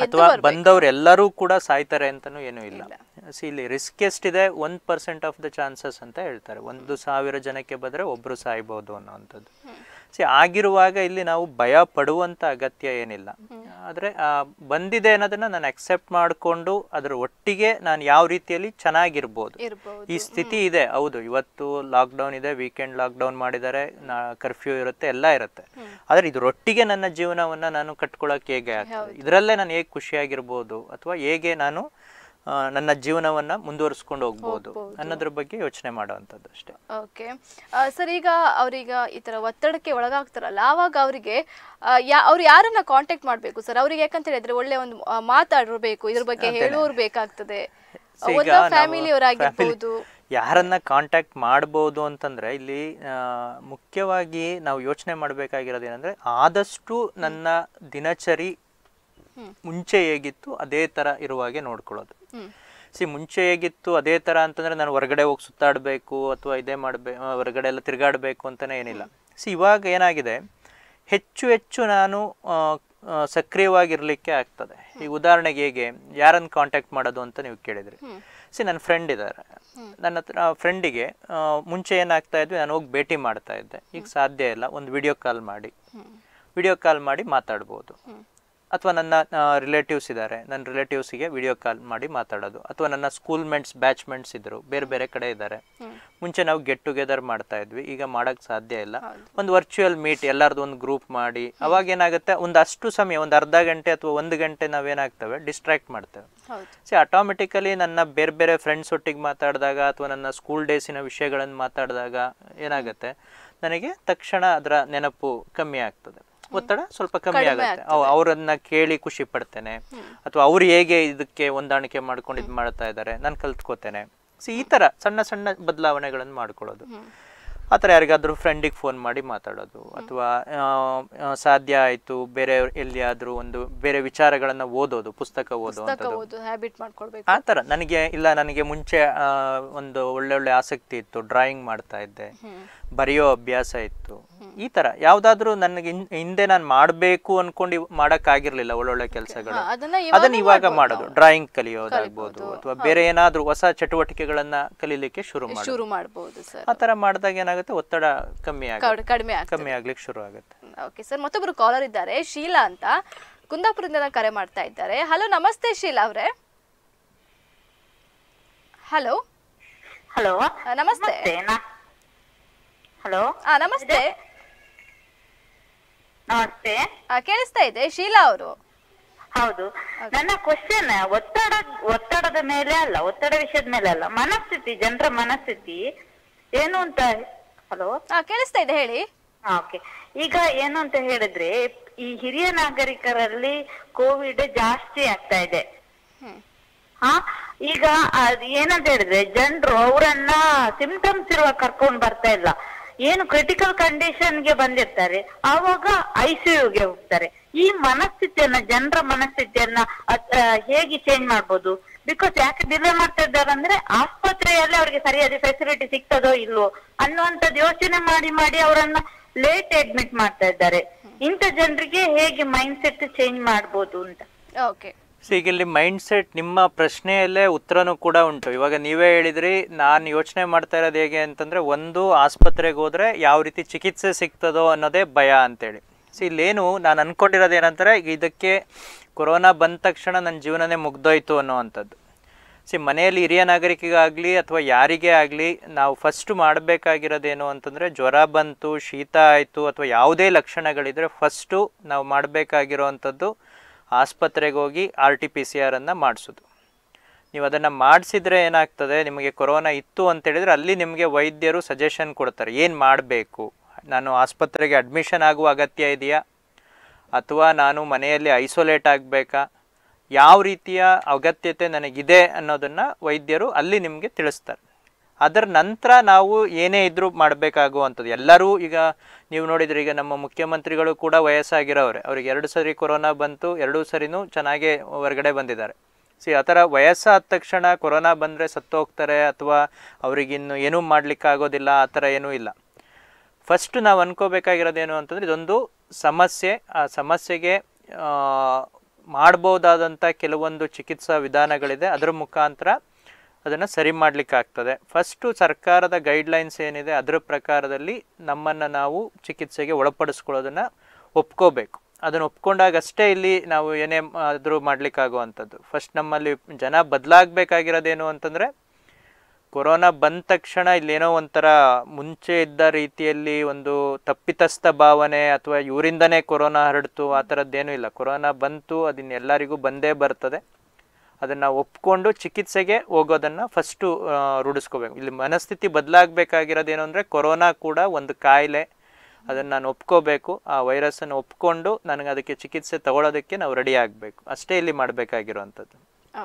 ಅಥವಾ ಬಂದವ್ರು ಎಲ್ಲರೂ ಕೂಡ ಸಾಯ್ತಾರೆ ಅಂತಾನು ಏನು ಇಲ್ಲ ಇಲ್ಲಿ ರಿಸ್ಕ್ ಎಷ್ಟಿದೆ ಒಂದ್ ಪರ್ಸೆಂಟ್ ಆಫ್ ದ ಚಾನ್ಸಸ್ ಅಂತ ಹೇಳ್ತಾರೆ ಒಂದು ಸಾವಿರ ಜನಕ್ಕೆ ಬಂದ್ರೆ ಒಬ್ರು ಸಾಯ್ಬೋದು ಅನ್ನೋದ್ ಸಿ ಆಗಿರುವಾಗ ಇಲ್ಲಿ ನಾವು ಭಯ ಪಡುವಂಥ ಅಗತ್ಯ ಏನಿಲ್ಲ ಆದರೆ ಬಂದಿದೆ ಅನ್ನೋದನ್ನ ನಾನು ಅಕ್ಸೆಪ್ಟ್ ಮಾಡಿಕೊಂಡು ಅದರ ಒಟ್ಟಿಗೆ ನಾನು ಯಾವ ರೀತಿಯಲ್ಲಿ ಚೆನ್ನಾಗಿರ್ಬೋದು ಈ ಸ್ಥಿತಿ ಇದೆ ಹೌದು ಇವತ್ತು ಲಾಕ್ಡೌನ್ ಇದೆ ವೀಕೆಂಡ್ ಲಾಕ್ಡೌನ್ ಮಾಡಿದರೆ ಕರ್ಫ್ಯೂ ಇರುತ್ತೆ ಎಲ್ಲ ಇರುತ್ತೆ ಆದರೆ ಇದರೊಟ್ಟಿಗೆ ನನ್ನ ಜೀವನವನ್ನು ನಾನು ಕಟ್ಕೊಳ್ಳೋಕೆ ಹೇಗೆ ಆಗ್ತದೆ ಇದರಲ್ಲೇ ನಾನು ಹೇಗೆ ಖುಷಿಯಾಗಿರ್ಬೋದು ಅಥವಾ ಹೇಗೆ ನಾನು ನನ್ನ ಜೀವನವನ್ನ ಮುಂದುವರಿಸಿಕೊಂಡು ಹೋಗ್ಬೋದು ಅನ್ನೋದ್ರ ಬಗ್ಗೆ ಯೋಚನೆ ಮಾಡುವಂತದ್ದು ಅಷ್ಟೇ
ಓಕೆ ಸರ್ ಈಗ ಅವ್ರೀಗ ಈ ತರ ಒತ್ತಡಕ್ಕೆ ಒಳಗಾಗ್ತಾರಲ್ಲ ಆವಾಗ ಅವರಿಗೆ ಅವ್ರು ಯಾರನ್ನ ಕಾಂಟ್ಯಾಕ್ಟ್ ಮಾಡಬೇಕು ಸರ್ ಅವ್ರಿಗೆ ಯಾಕಂತ ಹೇಳಿದ್ರೆ ಒಳ್ಳೆ ಒಂದು ಮಾತಾಡಬೇಕು ಇದ್ರ ಬಗ್ಗೆ ಹೇಳೋರು ಬೇಕಾಗ್ತದೆ
ಫ್ಯಾಮಿಲಿಯವರಾಗಿರ್ಬೋದು ಯಾರನ್ನ ಕಾಂಟ್ಯಾಕ್ಟ್ ಮಾಡ್ಬೋದು ಅಂತಂದ್ರೆ ಇಲ್ಲಿ ಮುಖ್ಯವಾಗಿ ನಾವು ಯೋಚನೆ ಮಾಡಬೇಕಾಗಿರೋದು ಏನಂದ್ರೆ ಆದಷ್ಟು ನನ್ನ ದಿನಚರಿ ಮುಂಚೆ ಹೇಗಿತ್ತು ಅದೇ ತರ ಇರುವಾಗೆ ನೋಡ್ಕೊಳ್ಳೋದು ಸಿ ಮುಂಚೆ ಹೇಗಿತ್ತು ಅದೇ ಥರ ಅಂತಂದರೆ ನಾನು ಹೊರಗಡೆ ಹೋಗಿ ಸುತ್ತಾಡಬೇಕು ಅಥವಾ ಇದೇ ಮಾಡಬೇಕು ಹೊರಗಡೆ ಎಲ್ಲ ತಿರುಗಾಡಬೇಕು ಅಂತಲೇ ಏನಿಲ್ಲ ಸಿ ಇವಾಗ ಏನಾಗಿದೆ ಹೆಚ್ಚು ಹೆಚ್ಚು ನಾನು ಸಕ್ರಿಯವಾಗಿರಲಿಕ್ಕೆ ಆಗ್ತದೆ ಈಗ ಉದಾಹರಣೆಗೆ ಹೇಗೆ ಯಾರನ್ನು ಕಾಂಟ್ಯಾಕ್ಟ್ ಮಾಡೋದು ಅಂತ ನೀವು ಕೇಳಿದ್ರಿ ಸಿ ನನ್ನ ಫ್ರೆಂಡ್ ಇದ್ದಾರೆ ನನ್ನ ಹತ್ರ ಫ್ರೆಂಡಿಗೆ ಮುಂಚೆ ಏನಾಗ್ತಾ ಇದ್ವಿ ನಾನು ಹೋಗಿ ಭೇಟಿ ಮಾಡ್ತಾ ಇದ್ದೆ ಈಗ ಸಾಧ್ಯ ಇಲ್ಲ ಒಂದು ವಿಡಿಯೋ ಕಾಲ್ ಮಾಡಿ ವಿಡಿಯೋ ಕಾಲ್ ಮಾಡಿ ಮಾತಾಡ್ಬೋದು ಅಥವಾ ನನ್ನ ರಿಲೇಟಿವ್ಸ್ ಇದ್ದಾರೆ ನನ್ನ ರಿಲೇಟಿವ್ಸಿಗೆ ವಿಡಿಯೋ ಕಾಲ್ ಮಾಡಿ ಮಾತಾಡೋದು ಅಥವಾ ನನ್ನ ಸ್ಕೂಲ್ ಸ್ಕೂಲ್ಮೆಂಟ್ಸ್ ಬ್ಯಾಚ್ಮೆಂಟ್ಸ್ ಇದ್ದರು ಬೇರೆ ಬೇರೆ ಕಡೆ ಇದ್ದಾರೆ ಮುಂಚೆ ನಾವು ಗೆಟ್ ಟುಗೆದರ್ ಮಾಡ್ತಾ ಇದ್ವಿ ಈಗ ಮಾಡೋಕ್ಕೆ ಸಾಧ್ಯ ಇಲ್ಲ ಒಂದು ವರ್ಚುವಲ್ ಮೀಟ್ ಎಲ್ಲರದ್ದು ಒಂದು ಗ್ರೂಪ್ ಮಾಡಿ ಅವಾಗ ಏನಾಗುತ್ತೆ ಒಂದು ಅಷ್ಟು ಸಮಯ ಒಂದು ಅರ್ಧ ಗಂಟೆ ಅಥವಾ ಒಂದು ಗಂಟೆ ನಾವೇನಾಗ್ತವೆ ಡಿಸ್ಟ್ರಾಕ್ಟ್ ಮಾಡ್ತೇವೆ ಸೊ ಆಟೋಮೆಟಿಕಲಿ ನನ್ನ ಬೇರೆ ಬೇರೆ ಫ್ರೆಂಡ್ಸ್ ಒಟ್ಟಿಗೆ ಮಾತಾಡಿದಾಗ ಅಥವಾ ನನ್ನ ಸ್ಕೂಲ್ ಡೇಸಿನ ವಿಷಯಗಳನ್ನು ಮಾತಾಡಿದಾಗ ಏನಾಗುತ್ತೆ ನನಗೆ ತಕ್ಷಣ ಅದರ ನೆನಪು ಕಮ್ಮಿ ಆಗ್ತದೆ ಒತ್ತಡ ಸ್ವಲ್ಪ ಕಮ್ಮಿ ಆಗುತ್ತೆ ಅವರನ್ನ ಕೇಳಿ ಖುಷಿ ಪಡ್ತೇನೆ ಅಥವಾ ಅವ್ರು ಹೇಗೆ ಇದಕ್ಕೆ ಹೊಂದಾಣಿಕೆ ಮಾಡ್ಕೊಂಡು ಇದು ಮಾಡ್ತಾ ಇದ್ದಾರೆ ನಾನು ಕಲ್ತ್ಕೋತೇನೆ ಸೊ ಈ ಥರ ಸಣ್ಣ ಸಣ್ಣ ಬದಲಾವಣೆಗಳನ್ನು ಮಾಡ್ಕೊಳ್ಳೋದು ಆ ಥರ ಯಾರಿಗಾದರೂ ಫ್ರೆಂಡಿಗೆ ಫೋನ್ ಮಾಡಿ ಮಾತಾಡೋದು ಅಥವಾ ಸಾಧ್ಯ ಆಯಿತು ಬೇರೆ ಎಲ್ಲಿಯಾದರೂ ಒಂದು ಬೇರೆ ವಿಚಾರಗಳನ್ನು ಓದೋದು ಪುಸ್ತಕ ಓದೋದು ಆ ಥರ ನನಗೆ ಇಲ್ಲ ನನಗೆ ಮುಂಚೆ ಒಂದು ಒಳ್ಳೆ ಒಳ್ಳೆ ಆಸಕ್ತಿ ಇತ್ತು ಡ್ರಾಯಿಂಗ್ ಮಾಡ್ತಾ ಇದ್ದೆ ಬರೆಯೋ ಅಭ್ಯಾಸ ಇತ್ತು ಈ ತರ ಯಾವ್ದಾದ್ರು ನನಗೆ ಹಿಂದೆ ನಾನು ಮಾಡಬೇಕು ಅನ್ಕೊಂಡು ಮಾಡಕ್ಕಾಗಿರ್ಲಿಲ್ಲ ಒಳ್ಳೊಳ್ಳೆ ಕೆಲಸಗಳು ಅದನ್ನ ಇವಾಗ ಮಾಡೋದು ಡ್ರಾಯಿಂಗ್ ಕಲಿಯೋದಾಗ್ಬೋದು ಅಥವಾ ಬೇರೆ ಏನಾದ್ರೂ ಹೊಸ ಚಟುವಟಿಕೆಗಳನ್ನ ಕಲೀಲಿಕ್ಕೆ ಶುರು ಶುರು ಮಾಡಬಹುದು ಆ ತರ ಮಾಡಿದಾಗ ಏನಾಗುತ್ತೆ ಒತ್ತಡ ಕಮ್ಮಿ ಆಗುತ್ತೆ ಕಡಿಮೆ ಕಮ್ಮಿ ಆಗ್ಲಿಕ್ಕೆ ಶುರು ಆಗುತ್ತೆ
ಓಕೆ ಸರ್ ಮತ್ತೊಬ್ರು ಕಾಲರ್ ಇದ್ದಾರೆ ಶೀಲಾ ಅಂತ ಕುಂದಾಪುರದಿಂದ ಕರೆ ಮಾಡ್ತಾ ಇದ್ದಾರೆ ಹಲೋ ನಮಸ್ತೆ ಶೀಲಾ ಅವರೇ ಹಲೋ ಹಲೋ ನಮಸ್ತೆ ಹಲೋ ಹಾ ನಮಸ್ತೆ ನಮಸ್ತೆ ಕೇಳಿಸ್ತಾ ಇದೆ ಶೀಲಾ ಅವರು ಹೌದು ನನ್ನ ಕ್ವಶನ್ ಒತ್ತಡ ಒತ್ತಡದ ಮೇಲೆ ಅಲ್ಲ ಒತ್ತಡ ವಿಷಯದ ಮೇಲೆ ಅಲ್ಲ ಮನಸ್ಥಿತಿ ಜನರ ಮನಸ್ಥಿತಿ ಏನು ಅಂತ ಹಲೋ ಕೇಳಿಸ್ತಾ ಇದೆ ಹೇಳಿ ಓಕೆ ಈಗ ಏನು ಅಂತ ಹೇಳಿದ್ರೆ ಈ ಹಿರಿಯ ನಾಗರಿಕರಲ್ಲಿ ಕೋವಿಡ್ ಜಾಸ್ತಿ ಆಗ್ತಾ ಇದೆ ಹಾ ಈಗ ಅದ್ ಏನಂತ ಹೇಳಿದ್ರೆ ಜನರು ಅವರನ್ನ ಸಿಂಪ್ಟಮ್ಸ್ ಇರುವ ಕರ್ಕೊಂಡು ಬರ್ತಾ ಇಲ್ಲ ಏನು ಕ್ರಿಟಿಕಲ್ ಕಂಡೀಷನ್ಗೆ ಬಂದಿರ್ತಾರೆ ಆವಾಗ ಐಸಿಯುಗೆ ಹೋಗ್ತಾರೆ ಈ ಮನಸ್ಥಿತಿಯನ್ನ ಜನರ ಮನಸ್ಥಿತಿಯನ್ನ ಹೇಗೆ ಚೇಂಜ್ ಮಾಡ್ಬೋದು ಬಿಕಾಸ್ ಯಾಕೆ ಡಿಲೇ ಮಾಡ್ತಾ ಇದ್ದಾರೆ ಅಂದ್ರೆ ಆಸ್ಪತ್ರೆಯಲ್ಲಿ ಅವ್ರಿಗೆ ಸರಿಯಾದ ಫೆಸಿಲಿಟಿ ಸಿಗ್ತದೋ ಇಲ್ವೋ ಅನ್ನುವಂಥದ್ದು ಯೋಚನೆ ಮಾಡಿ ಮಾಡಿ ಅವರನ್ನ ಲೇಟ್ ಅಡ್ಮಿಟ್ ಮಾಡ್ತಾ ಇದ್ದಾರೆ ಇಂಥ ಜನರಿಗೆ ಹೇಗೆ ಮೈಂಡ್ ಸೆಟ್ ಚೇಂಜ್ ಮಾಡ್ಬೋದು
ಅಂತ ಓಕೆ
ಸೊ ಈಗ ಇಲ್ಲಿ ಮೈಂಡ್ ಸೆಟ್ ನಿಮ್ಮ ಪ್ರಶ್ನೆಯಲ್ಲೇ ಉತ್ತರನೂ ಕೂಡ ಉಂಟು ಇವಾಗ ನೀವೇ ಹೇಳಿದ್ರಿ ನಾನು ಯೋಚನೆ ಮಾಡ್ತಾ ಇರೋದು ಹೇಗೆ ಅಂತಂದರೆ ಒಂದು ಆಸ್ಪತ್ರೆಗೆ ಹೋದರೆ ಯಾವ ರೀತಿ ಚಿಕಿತ್ಸೆ ಸಿಗ್ತದೋ ಅನ್ನೋದೇ ಭಯ ಅಂತೇಳಿ ಸೊ ಇಲ್ಲೇನು ನಾನು ಅಂದ್ಕೊಂಡಿರೋದು ಏನಂತಾರೆ ಇದಕ್ಕೆ ಕೊರೋನಾ ಬಂದ ತಕ್ಷಣ ನನ್ನ ಜೀವನನೇ ಮುಗ್ದೋಯ್ತು ಅನ್ನೋ ಸಿ ಮನೆಯಲ್ಲಿ ಹಿರಿಯ ನಾಗರಿಕಿಗಾಗಲಿ ಅಥವಾ ಯಾರಿಗೇ ಆಗಲಿ ನಾವು ಫಸ್ಟ್ ಮಾಡಬೇಕಾಗಿರೋದೇನು ಅಂತಂದರೆ ಜ್ವರ ಬಂತು ಶೀತ ಆಯಿತು ಅಥವಾ ಯಾವುದೇ ಲಕ್ಷಣಗಳಿದ್ರೆ ಫಸ್ಟು ನಾವು ಮಾಡಬೇಕಾಗಿರೋ ಅಂಥದ್ದು ಆಸ್ಪತ್ರೆಗೆ ಹೋಗಿ ಆರ್ ಟಿ ಪಿ ಸಿ ಆರನ್ನು ಮಾಡಿಸೋದು ನೀವು ಅದನ್ನು ಮಾಡಿಸಿದ್ರೆ ಏನಾಗ್ತದೆ ನಿಮಗೆ ಕೊರೋನಾ ಇತ್ತು ಅಂತೇಳಿದರೆ ಅಲ್ಲಿ ನಿಮಗೆ ವೈದ್ಯರು ಸಜೆಷನ್ ಕೊಡ್ತಾರೆ ಏನು ಮಾಡಬೇಕು ನಾನು ಆಸ್ಪತ್ರೆಗೆ ಅಡ್ಮಿಷನ್ ಆಗುವ ಅಗತ್ಯ ಇದೆಯಾ ಅಥವಾ ನಾನು ಮನೆಯಲ್ಲಿ ಐಸೋಲೇಟ್ ಆಗಬೇಕಾ ಯಾವ ರೀತಿಯ ಅಗತ್ಯತೆ ನನಗಿದೆ ಅನ್ನೋದನ್ನು ವೈದ್ಯರು ಅಲ್ಲಿ ನಿಮಗೆ ತಿಳಿಸ್ತಾರೆ ಅದರ ನಂತರ ನಾವು ಏನೇ ಇದ್ದರೂ ಮಾಡಬೇಕಾಗುವಂಥದ್ದು ಎಲ್ಲರೂ ಈಗ ನೀವು ನೋಡಿದ್ರೆ ಈಗ ನಮ್ಮ ಮುಖ್ಯಮಂತ್ರಿಗಳು ಕೂಡ ವಯಸ್ಸಾಗಿರೋವ್ರೆ ಅವ್ರಿಗೆ ಎರಡು ಸರಿ ಕೊರೋನಾ ಬಂತು ಎರಡೂ ಸರಿನೂ ಚೆನ್ನಾಗೇ ಹೊರಗಡೆ ಬಂದಿದ್ದಾರೆ ಸಿ ಆ ಥರ ವಯಸ್ಸಾದ ತಕ್ಷಣ ಕೊರೋನಾ ಬಂದರೆ ಸತ್ತೋಗ್ತಾರೆ ಅಥವಾ ಅವರಿಗಿನ್ನು ಏನೂ ಮಾಡಲಿಕ್ಕಾಗೋದಿಲ್ಲ ಆ ಥರ ಏನೂ ಇಲ್ಲ ಫಸ್ಟ್ ನಾವು ಅನ್ಕೋಬೇಕಾಗಿರೋದೇನು ಅಂತಂದರೆ ಇದೊಂದು ಸಮಸ್ಯೆ ಆ ಸಮಸ್ಯೆಗೆ ಮಾಡ್ಬೋದಾದಂಥ ಕೆಲವೊಂದು ಚಿಕಿತ್ಸಾ ವಿಧಾನಗಳಿದೆ ಅದರ ಮುಖಾಂತರ ಅದನ್ನು ಸರಿ ಮಾಡಲಿಕ್ಕಾಗ್ತದೆ ಫಸ್ಟು ಸರ್ಕಾರದ ಗೈಡ್ಲೈನ್ಸ್ ಏನಿದೆ ಅದರ ಪ್ರಕಾರದಲ್ಲಿ ನಮ್ಮನ್ನು ನಾವು ಚಿಕಿತ್ಸೆಗೆ ಒಳಪಡಿಸ್ಕೊಳ್ಳೋದನ್ನು ಒಪ್ಕೋಬೇಕು ಅದನ್ನು ಒಪ್ಕೊಂಡಾಗಷ್ಟೇ ಇಲ್ಲಿ ನಾವು ಏನೇ ಆದರೂ ಮಾಡಲಿಕ್ಕಾಗುವಂಥದ್ದು ಫಸ್ಟ್ ನಮ್ಮಲ್ಲಿ ಜನ ಬದಲಾಗಬೇಕಾಗಿರೋದೇನು ಅಂತಂದರೆ ಕೊರೋನಾ ಬಂದ ತಕ್ಷಣ ಇಲ್ಲೇನೋ ಒಂಥರ ಮುಂಚೆ ಇದ್ದ ರೀತಿಯಲ್ಲಿ ಒಂದು ತಪ್ಪಿತಸ್ಥ ಭಾವನೆ ಅಥವಾ ಇವರಿಂದನೇ ಕೊರೋನಾ ಹರಡ್ತು ಆ ಥರದ್ದೇನೂ ಇಲ್ಲ ಕೊರೋನಾ ಬಂತು ಅದನ್ನೆಲ್ಲರಿಗೂ ಬಂದೇ ಬರ್ತದೆ ಅದನ್ನು ಒಪ್ಕೊಂಡು ಚಿಕಿತ್ಸೆಗೆ ಹೋಗೋದನ್ನು ಫಸ್ಟು ರೂಢಿಸ್ಕೋಬೇಕು ಇಲ್ಲಿ ಮನಸ್ಥಿತಿ ಬದಲಾಗಬೇಕಾಗಿರೋದೇನು ಅಂದರೆ ಕೊರೋನಾ ಕೂಡ ಒಂದು ಕಾಯಿಲೆ ಅದನ್ನು ನಾನು ಒಪ್ಕೋಬೇಕು ಆ ವೈರಸ್ಸನ್ನು ಒಪ್ಕೊಂಡು ನನಗೆ ಅದಕ್ಕೆ ಚಿಕಿತ್ಸೆ ತಗೊಳ್ಳೋದಕ್ಕೆ ನಾವು ರೆಡಿ ಆಗಬೇಕು ಅಷ್ಟೇ ಇಲ್ಲಿ ಮಾಡಬೇಕಾಗಿರುವಂಥದ್ದು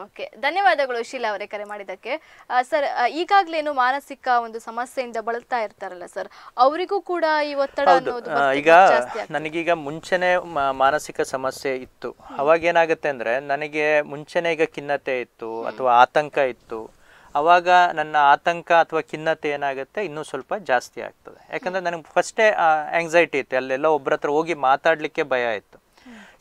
ಓಕೆ ಧನ್ಯವಾದಗಳು ಶೀಲಾ ಅವರೇ ಕರೆ ಮಾಡಿದಕ್ಕೆ ಸರ್ ಈಗಾಗಲೇನು ಮಾನಸಿಕ ಒಂದು ಸಮಸ್ಯೆಯಿಂದ ಬಳಲ್ತಾ ಇರ್ತಾರಲ್ಲ ಸರ್ ಅವರಿಗೂ ಕೂಡ ಈ ಒತ್ತಡ ಈಗ
ನನಗೀಗ ಮುಂಚೆನೆ ಮಾನಸಿಕ ಸಮಸ್ಯೆ ಇತ್ತು ಅವಾಗ ಏನಾಗುತ್ತೆ ಅಂದ್ರೆ ನನಗೆ ಮುಂಚೆನೆ ಈಗ ಖಿನ್ನತೆ ಇತ್ತು ಅಥವಾ ಆತಂಕ ಇತ್ತು ಅವಾಗ ನನ್ನ ಆತಂಕ ಅಥವಾ ಖಿನ್ನತೆ ಏನಾಗುತ್ತೆ ಇನ್ನೂ ಸ್ವಲ್ಪ ಜಾಸ್ತಿ ಆಗ್ತದೆ ಯಾಕಂದ್ರೆ ನನಗೆ ಫಸ್ಟೇ ಆಂಗ್ಸೈಟಿ ಇತ್ತು ಅಲ್ಲೆಲ್ಲ ಒಬ್ಬರ ಹತ್ರ ಹೋಗಿ ಮಾತಾಡ್ಲಿಕ್ಕೆ ಭಯ ಇತ್ತು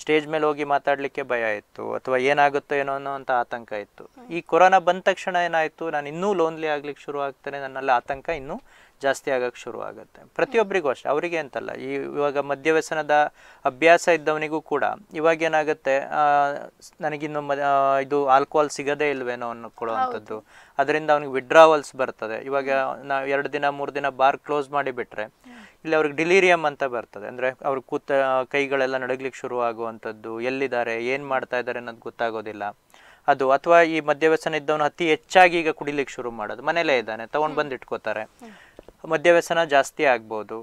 ಸ್ಟೇಜ್ ಮೇಲೆ ಹೋಗಿ ಮಾತಾಡಲಿಕ್ಕೆ ಭಯ ಇತ್ತು ಅಥವಾ ಏನಾಗುತ್ತೋ ಏನೋ ಅನ್ನೋ ಅಂತ ಆತಂಕ ಇತ್ತು ಈ ಕೊರೋನಾ ಬಂದ ತಕ್ಷಣ ಏನಾಯಿತು ನಾನು ಇನ್ನೂ ಲೋನ್ಲಿ ಆಗ್ಲಿಕ್ಕೆ ಶುರು ಆಗ್ತಾನೆ ನನ್ನಲ್ಲಿ ಆತಂಕ ಇನ್ನೂ ಜಾಸ್ತಿ ಆಗೋಕ್ಕೆ ಶುರು ಆಗುತ್ತೆ ಪ್ರತಿಯೊಬ್ಬರಿಗೂ ಅಷ್ಟೆ ಅವರಿಗೆ ಅಂತಲ್ಲ ಈ ಇವಾಗ ಮದ್ಯವ್ಯಸನದ ಅಭ್ಯಾಸ ಇದ್ದವನಿಗೂ ಕೂಡ ಇವಾಗ ಏನಾಗುತ್ತೆ ನನಗಿನ್ನು ಮ ಇದು ಆಲ್ಕೋಹಾಲ್ ಸಿಗದೇ ಇಲ್ವೇನೋ ಅಂದ್ಕೊಳ್ಳೋ ಅದರಿಂದ ಅವ್ನಿಗೆ ವಿಡ್ರಾವಲ್ಸ್ ಬರ್ತದೆ ಇವಾಗ ನಾವು ಎರಡು ದಿನ ಮೂರು ದಿನ ಬಾರ್ ಕ್ಲೋಸ್ ಮಾಡಿಬಿಟ್ರೆ ಇಲ್ಲಿ ಅವ್ರಿಗೆ ಡಿಲೀರಿಯಂ ಅಂತ ಬರ್ತದೆ ಅಂದರೆ ಅವ್ರಿಗೆ ಕೂತ ಕೈಗಳೆಲ್ಲ ನಡಗ್ಲಿಕ್ಕೆ ಶುರು ಅಂಥದ್ದು ಎಲ್ಲಿದ್ದಾರೆ ಏನು ಮಾಡ್ತಾ ಇದ್ದಾರೆ ಅನ್ನೋದು ಗೊತ್ತಾಗೋದಿಲ್ಲ ಅದು ಅಥವಾ ಈ ಮದ್ಯವ್ಯಸನ ಇದ್ದವನು ಅತಿ ಹೆಚ್ಚಾಗಿ ಈಗ ಕುಡಿಲಿಕ್ಕೆ ಶುರು ಮಾಡೋದು ಮನೆಯಲ್ಲೇ ಇದ್ದಾನೆ ತೊಗೊಂಡು ಬಂದು ಇಟ್ಕೋತಾರೆ ಮದ್ಯವ್ಯಸನ ಜಾಸ್ತಿ ಆಗ್ಬೋದು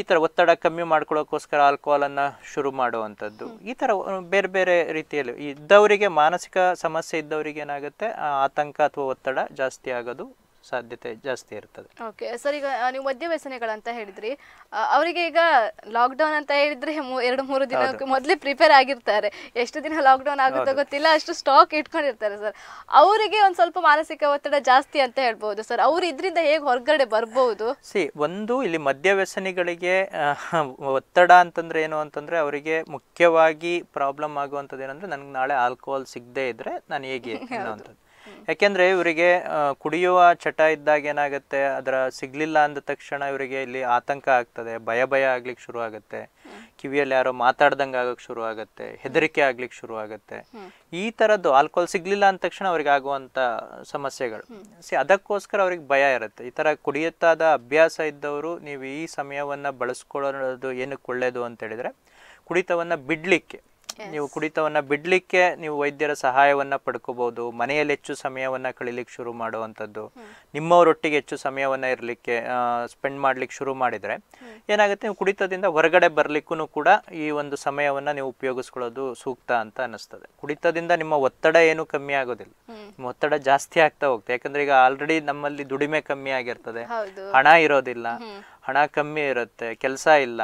ಈ ಥರ ಒತ್ತಡ ಕಮ್ಮಿ ಮಾಡ್ಕೊಳ್ಳೋಕ್ಕೋಸ್ಕರ ಆಲ್ಕೋಹಾಲನ್ನು ಶುರು ಮಾಡುವಂಥದ್ದು ಈ ಥರ ಬೇರೆ ಬೇರೆ ರೀತಿಯಲ್ಲಿ ಇದ್ದವರಿಗೆ ಮಾನಸಿಕ ಸಮಸ್ಯೆ ಇದ್ದವರಿಗೆ ಏನಾಗುತ್ತೆ ಆತಂಕ ಅಥವಾ ಒತ್ತಡ ಜಾಸ್ತಿ ಆಗೋದು ಸಾಧ್ಯತೆ ಜಾಸ್ತಿ ಇರ್ತದೆ
ಓಕೆ ಸರ್ ಈಗ ನೀವು ಮದ್ಯ ವ್ಯಸನಗಳಂತ ಹೇಳಿದ್ರಿ ಅವರಿಗೆ ಈಗ ಲಾಕ್ಡೌನ್ ಅಂತ ಹೇಳಿದ್ರೆ ಎರಡು ಮೂರು ದಿನಕ್ಕೆ ಮೊದಲೇ ಪ್ರಿಪೇರ್ ಆಗಿರ್ತಾರೆ ಎಷ್ಟು ದಿನ ಲಾಕ್ಡೌನ್ ಆಗುತ್ತೋ ಗೊತ್ತಿಲ್ಲ ಅಷ್ಟು ಸ್ಟಾಕ್ ಇಟ್ಕೊಂಡಿರ್ತಾರೆ ಸರ್ ಅವರಿಗೆ ಒಂದು ಸ್ವಲ್ಪ ಮಾನಸಿಕ ಒತ್ತಡ ಜಾಸ್ತಿ ಅಂತ ಹೇಳ್ಬೋದು ಸರ್ ಅವರು ಇದರಿಂದ ಹೇಗೆ ಹೊರಗಡೆ ಬರ್ಬೋದು
ಸಿ ಒಂದು ಇಲ್ಲಿ ಮದ್ಯ ವ್ಯಸನಿಗಳಿಗೆ ಒತ್ತಡ ಅಂತಂದ್ರೆ ಏನು ಅಂತಂದ್ರೆ ಅವರಿಗೆ ಮುಖ್ಯವಾಗಿ ಪ್ರಾಬ್ಲಮ್ ಆಗುವಂತದ್ದು ಏನಂದ್ರೆ ನನಗೆ ನಾಳೆ ಆಲ್ಕೋಹಾಲ್ ಸಿಗದೇ ಇದ್ರೆ ನಾನು ಹೇಗೆ ಯಾಕೆಂದ್ರೆ ಇವರಿಗೆ ಕುಡಿಯುವ ಚಟ ಇದ್ದಾಗ ಏನಾಗುತ್ತೆ ಅದರ ಸಿಗ್ಲಿಲ್ಲ ಅಂದ ತಕ್ಷಣ ಇವರಿಗೆ ಇಲ್ಲಿ ಆತಂಕ ಆಗ್ತದೆ ಭಯ ಭಯ ಆಗ್ಲಿಕ್ಕೆ ಶುರು ಆಗುತ್ತೆ ಕಿವಿಯಲ್ಲಿ ಯಾರೋ ಮಾತಾಡ್ದಂಗೆ ಆಗೋಕ್ಕೆ ಶುರು ಆಗುತ್ತೆ ಹೆದರಿಕೆ ಆಗ್ಲಿಕ್ಕೆ ಶುರು ಆಗುತ್ತೆ ಈ ತರದ್ದು ಆಲ್ಕೋಹಾಲ್ ಸಿಗ್ಲಿಲ್ಲ ಅಂದ ತಕ್ಷಣ ಅವ್ರಿಗೆ ಆಗುವಂತ ಸಮಸ್ಯೆಗಳು ಸಿ ಅದಕ್ಕೋಸ್ಕರ ಅವ್ರಿಗೆ ಭಯ ಇರುತ್ತೆ ಈ ತರ ಕುಡಿಯುತ್ತಾದ ಅಭ್ಯಾಸ ಇದ್ದವರು ನೀವು ಈ ಸಮಯವನ್ನ ಬಳಸ್ಕೊಳ್ಳೋದು ಏನಕ್ಕೆ ಅಂತ ಹೇಳಿದ್ರೆ ಕುಡಿತವನ್ನ ಬಿಡ್ಲಿಕ್ಕೆ ನೀವು ಕುಡಿತವನ್ನ ಬಿಡ್ಲಿಕ್ಕೆ ನೀವು ವೈದ್ಯರ ಸಹಾಯವನ್ನ ಪಡ್ಕೋಬಹುದು ಮನೆಯಲ್ಲಿ ಹೆಚ್ಚು ಸಮಯವನ್ನ ಕಳಿಲಿಕ್ಕೆ ಶುರು ಮಾಡುವಂಥದ್ದು ನಿಮ್ಮವರೊಟ್ಟಿಗೆ ಹೆಚ್ಚು ಸಮಯವನ್ನ ಇರಲಿಕ್ಕೆ ಸ್ಪೆಂಡ್ ಮಾಡ್ಲಿಕ್ಕೆ ಶುರು ಮಾಡಿದ್ರೆ ಏನಾಗುತ್ತೆ ನೀವು ಕುಡಿತದಿಂದ ಹೊರಗಡೆ ಬರ್ಲಿಕ್ಕೂ ಕೂಡ ಈ ಒಂದು ಸಮಯವನ್ನ ನೀವು ಉಪಯೋಗಿಸ್ಕೊಳ್ಳೋದು ಸೂಕ್ತ ಅಂತ ಅನಿಸ್ತದೆ ಕುಡಿತದಿಂದ ನಿಮ್ಮ ಒತ್ತಡ ಏನು ಕಮ್ಮಿ ಆಗೋದಿಲ್ಲ ನಿಮ್ಮ ಒತ್ತಡ ಜಾಸ್ತಿ ಆಗ್ತಾ ಹೋಗ್ತದೆ ಯಾಕಂದ್ರೆ ಈಗ ಆಲ್ರೆಡಿ ನಮ್ಮಲ್ಲಿ ದುಡಿಮೆ ಕಮ್ಮಿ ಆಗಿರ್ತದೆ ಹಣ ಇರೋದಿಲ್ಲ ಹಣ ಕಮ್ಮಿ ಇರುತ್ತೆ ಕೆಲಸ ಇಲ್ಲ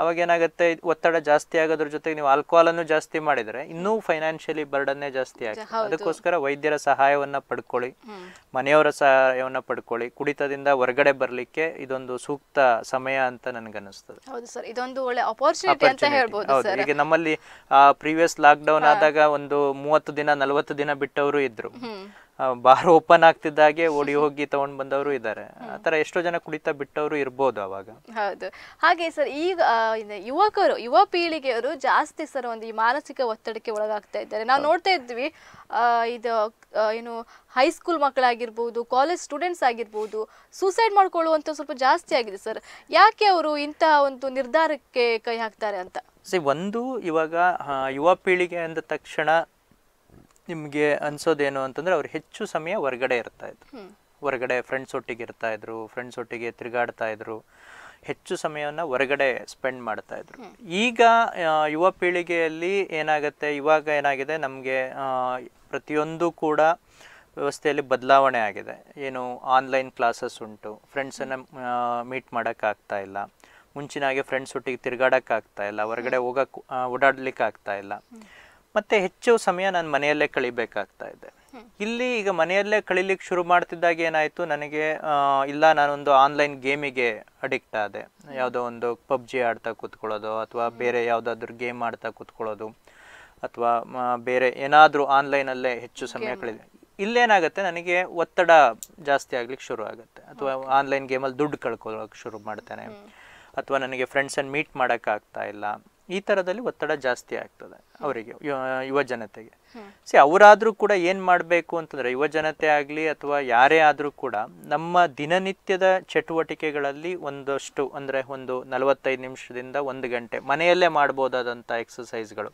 ಅವಾಗ ಏನಾಗುತ್ತೆ ಒತ್ತಡ ಜಾಸ್ತಿ ಆಗೋದ್ರ ಜೊತೆಗೆ ನೀವು ಆಲ್ಕೋಹಾಲ್ ಅನ್ನು ಜಾಸ್ತಿ ಮಾಡಿದ್ರೆ ಇನ್ನೂ ಫೈನಾನ್ಷಿಯಲಿ ಬರ್ಡನ್ನೇ ಜಾಸ್ತಿ ಆಗುತ್ತೆ ಅದಕ್ಕೋಸ್ಕರ ವೈದ್ಯರ ಸಹಾಯವನ್ನ ಪಡ್ಕೊಳ್ಳಿ ಮನೆಯವರ ಸಹಾಯವನ್ನ ಪಡ್ಕೊಳ್ಳಿ ಕುಡಿತದಿಂದ ಹೊರಗಡೆ ಬರ್ಲಿಕ್ಕೆ ಇದೊಂದು ಸೂಕ್ತ ಸಮಯ ಅಂತ ನನಗನ್ನಿಸ್ತದೆ
ಹೌದು ಇದೊಂದು ಒಳ್ಳೆ ಅಂತ ಈಗ
ನಮ್ಮಲ್ಲಿ ಪ್ರೀವಿಯಸ್ ಲಾಕ್ ಡೌನ್ ಆದಾಗ ಒಂದು ಮೂವತ್ತು ದಿನ ನಲವತ್ತು ದಿನ ಬಿಟ್ಟವರು ಇದ್ರು ಬಾರ್ ಓಪನ್ ಆಗ್ತಿದ್ದಾಗೆ ಓಡಿ ಹೋಗಿ ತಗೊಂಡ್ ಬಂದವರು ಇದ್ದಾರೆ ಆತರ ಎಷ್ಟೋ ಜನ ಕುಡಿತಾ ಬಿಟ್ಟವರು ಇರ್ಬೋದು ಅವಾಗ
ಹೌದು ಹಾಗೆ ಸರ್ ಈಗ ಯುವಕರು ಯುವ ಪೀಳಿಗೆಯವರು ಜಾಸ್ತಿ ಸರ್ ಒಂದು ಈ ಮಾನಸಿಕ ಒತ್ತಡಕ್ಕೆ ಒಳಗಾಗ್ತಾ ಇದ್ದಾರೆ ನಾವು ನೋಡ್ತಾ ಇದ್ವಿ ಇದು ಏನು ಹೈಸ್ಕೂಲ್ ಮಕ್ಕಳಾಗಿರ್ಬೋದು ಕಾಲೇಜ್ ಸ್ಟೂಡೆಂಟ್ಸ್ ಆಗಿರ್ಬೋದು ಸೂಸೈಡ್ ಮಾಡ್ಕೊಳ್ಳುವಂತ ಸ್ವಲ್ಪ ಜಾಸ್ತಿ ಆಗಿದೆ ಸರ್ ಯಾಕೆ ಅವರು ಇಂತಹ ಒಂದು ನಿರ್ಧಾರಕ್ಕೆ ಕೈ ಹಾಕ್ತಾರೆ ಅಂತ
ಸಿ ಒಂದು ಇವಾಗ ಯುವ ಪೀಳಿಗೆ ಅಂದ ತಕ್ಷಣ ನಿಮಗೆ ಅನ್ಸೋದೇನು ಅಂತಂದ್ರೆ ಅವ್ರು ಹೆಚ್ಚು ಸಮಯ ಹೊರಗಡೆ ಇರ್ತಾ ಇದ್ರು ಹೊರಗಡೆ ಫ್ರೆಂಡ್ಸ್ ಒಟ್ಟಿಗೆ ಇರ್ತಾ ಇದ್ರು ಫ್ರೆಂಡ್ಸ್ ಒಟ್ಟಿಗೆ ತಿರುಗಾಡ್ತಾ ಇದ್ರು ಹೆಚ್ಚು ಸಮಯವನ್ನು ಹೊರಗಡೆ ಸ್ಪೆಂಡ್ ಮಾಡ್ತಾ ಇದ್ರು ಈಗ ಯುವ ಪೀಳಿಗೆಯಲ್ಲಿ ಏನಾಗುತ್ತೆ ಇವಾಗ ಏನಾಗಿದೆ ನಮಗೆ ಪ್ರತಿಯೊಂದು ಕೂಡ ವ್ಯವಸ್ಥೆಯಲ್ಲಿ ಬದಲಾವಣೆ ಆಗಿದೆ ಏನು ಆನ್ಲೈನ್ ಕ್ಲಾಸಸ್ ಉಂಟು ಫ್ರೆಂಡ್ಸನ್ನು ಮೀಟ್ ಮಾಡೋಕ್ಕಾಗ್ತಾ ಇಲ್ಲ ಮುಂಚಿನ ಹಾಗೆ ಫ್ರೆಂಡ್ಸ್ ಒಟ್ಟಿಗೆ ತಿರುಗಾಡೋಕ್ಕಾಗ್ತಾ ಇಲ್ಲ ಹೊರಗಡೆ ಹೋಗಕ್ಕೆ ಓಡಾಡ್ಲಿಕ್ಕೆ ಆಗ್ತಾ ಇಲ್ಲ ಮತ್ತು ಹೆಚ್ಚು ಸಮಯ ನಾನು ಮನೆಯಲ್ಲೇ ಕಳಿಬೇಕಾಗ್ತಾ ಇದೆ ಇಲ್ಲಿ ಈಗ ಮನೆಯಲ್ಲೇ ಕಳಿಲಿಕ್ಕೆ ಶುರು ಮಾಡ್ತಿದ್ದಾಗ ಏನಾಯಿತು ನನಗೆ ಇಲ್ಲ ನಾನೊಂದು ಆನ್ಲೈನ್ ಗೇಮಿಗೆ ಅಡಿಕ್ಟ್ ಆದೆ ಯಾವುದೋ ಒಂದು ಪಬ್ಜಿ ಆಡ್ತಾ ಕೂತ್ಕೊಳ್ಳೋದು ಅಥವಾ ಬೇರೆ ಯಾವುದಾದ್ರೂ ಗೇಮ್ ಆಡ್ತಾ ಕೂತ್ಕೊಳ್ಳೋದು ಅಥವಾ ಬೇರೆ ಏನಾದರೂ ಆನ್ಲೈನಲ್ಲೇ ಹೆಚ್ಚು ಸಮಯ ಕಳೆದ ಇಲ್ಲೇನಾಗುತ್ತೆ ನನಗೆ ಒತ್ತಡ ಜಾಸ್ತಿ ಆಗ್ಲಿಕ್ಕೆ ಶುರು ಆಗುತ್ತೆ ಅಥವಾ ಆನ್ಲೈನ್ ಗೇಮಲ್ಲಿ ದುಡ್ಡು ಕಳ್ಕೊಳ್ಳೋಕೆ ಶುರು ಮಾಡ್ತೇನೆ ಅಥವಾ ನನಗೆ ಫ್ರೆಂಡ್ಸನ್ನು ಮೀಟ್ ಮಾಡೋಕ್ಕಾಗ್ತಾ ಇಲ್ಲ ಈ ಥರದಲ್ಲಿ ಒತ್ತಡ ಜಾಸ್ತಿ ಆಗ್ತದೆ ಅವರಿಗೆ ಯುವ ಜನತೆಗೆ ಸಿ ಅವರಾದರೂ ಕೂಡ ಏನು ಮಾಡಬೇಕು ಅಂತಂದರೆ ಯುವ ಜನತೆ ಆಗಲಿ ಅಥವಾ ಯಾರೇ ಆದರೂ ಕೂಡ ನಮ್ಮ ದಿನನಿತ್ಯದ ಚಟುವಟಿಕೆಗಳಲ್ಲಿ ಒಂದಷ್ಟು ಅಂದರೆ ಒಂದು ನಲವತ್ತೈದು ನಿಮಿಷದಿಂದ ಒಂದು ಗಂಟೆ ಮನೆಯಲ್ಲೇ ಮಾಡ್ಬೋದಾದಂಥ ಎಕ್ಸಸೈಸ್ಗಳು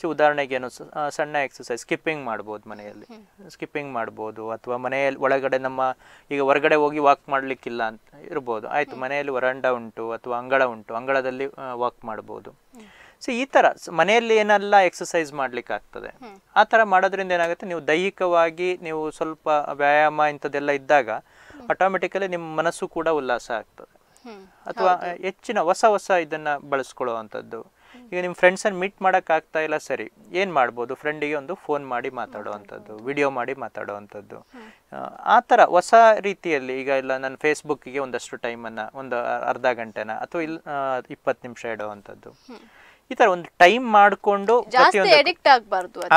ಸಿ ಉದಾಹರಣೆಗೆ ಏನು ಸಣ್ಣ ಎಕ್ಸಸೈಸ್ ಸ್ಕಿಪ್ಪಿಂಗ್ ಮಾಡ್ಬೋದು ಮನೆಯಲ್ಲಿ ಸ್ಕಿಪ್ಪಿಂಗ್ ಮಾಡ್ಬೋದು ಅಥವಾ ಮನೆಯಲ್ಲಿ ಒಳಗಡೆ ನಮ್ಮ ಈಗ ಹೊರಗಡೆ ಹೋಗಿ ವಾಕ್ ಮಾಡಲಿಕ್ಕಿಲ್ಲ ಅಂತ ಇರ್ಬೋದು ಆಯಿತು ಮನೆಯಲ್ಲಿ ವರಂಡ ಉಂಟು ಅಥವಾ ಅಂಗಳ ಉಂಟು ಅಂಗಳದಲ್ಲಿ ವಾಕ್ ಮಾಡ್ಬೋದು ಸೊ ಈ ಥರ ಮನೆಯಲ್ಲಿ ಏನೆಲ್ಲ ಎಕ್ಸಸೈಸ್ ಮಾಡ್ಲಿಕ್ಕೆ ಆಗ್ತದೆ ಆ ಥರ ಮಾಡೋದ್ರಿಂದ ಏನಾಗುತ್ತೆ ನೀವು ದೈಹಿಕವಾಗಿ ನೀವು ಸ್ವಲ್ಪ ವ್ಯಾಯಾಮ ಇಂಥದ್ದೆಲ್ಲ ಇದ್ದಾಗ ಆಟೋಮೆಟಿಕಲಿ ನಿಮ್ಮ ಮನಸ್ಸು ಕೂಡ ಉಲ್ಲಾಸ ಆಗ್ತದೆ ಅಥವಾ ಹೆಚ್ಚಿನ ಹೊಸ ಹೊಸ ಇದನ್ನ ಬಳಸ್ಕೊಳ್ಳುವಂಥದ್ದು ಈಗ ನಿಮ್ಮ ಫ್ರೆಂಡ್ಸನ್ನು ಮೀಟ್ ಮಾಡೋಕ್ಕಾಗ್ತಾ ಇಲ್ಲ ಸರಿ ಏನು ಮಾಡ್ಬೋದು ಫ್ರೆಂಡಿಗೆ ಒಂದು ಫೋನ್ ಮಾಡಿ ಮಾತಾಡುವಂಥದ್ದು ವಿಡಿಯೋ ಮಾಡಿ ಮಾತಾಡುವಂಥದ್ದು ಆ ಥರ ಹೊಸ ರೀತಿಯಲ್ಲಿ ಈಗ ಇಲ್ಲ ನನ್ನ ಫೇಸ್ಬುಕ್ಕಿಗೆ ಒಂದಷ್ಟು ಟೈಮನ್ನು ಒಂದು ಅರ್ಧ ಗಂಟೆನ ಅಥವಾ ಇಲ್ಲಿ ಇಪ್ಪತ್ತು ನಿಮಿಷ ಇಡುವಂಥದ್ದು ಈ ತರ ಒಂದು ಟೈಮ್ ಮಾಡಿಕೊಂಡು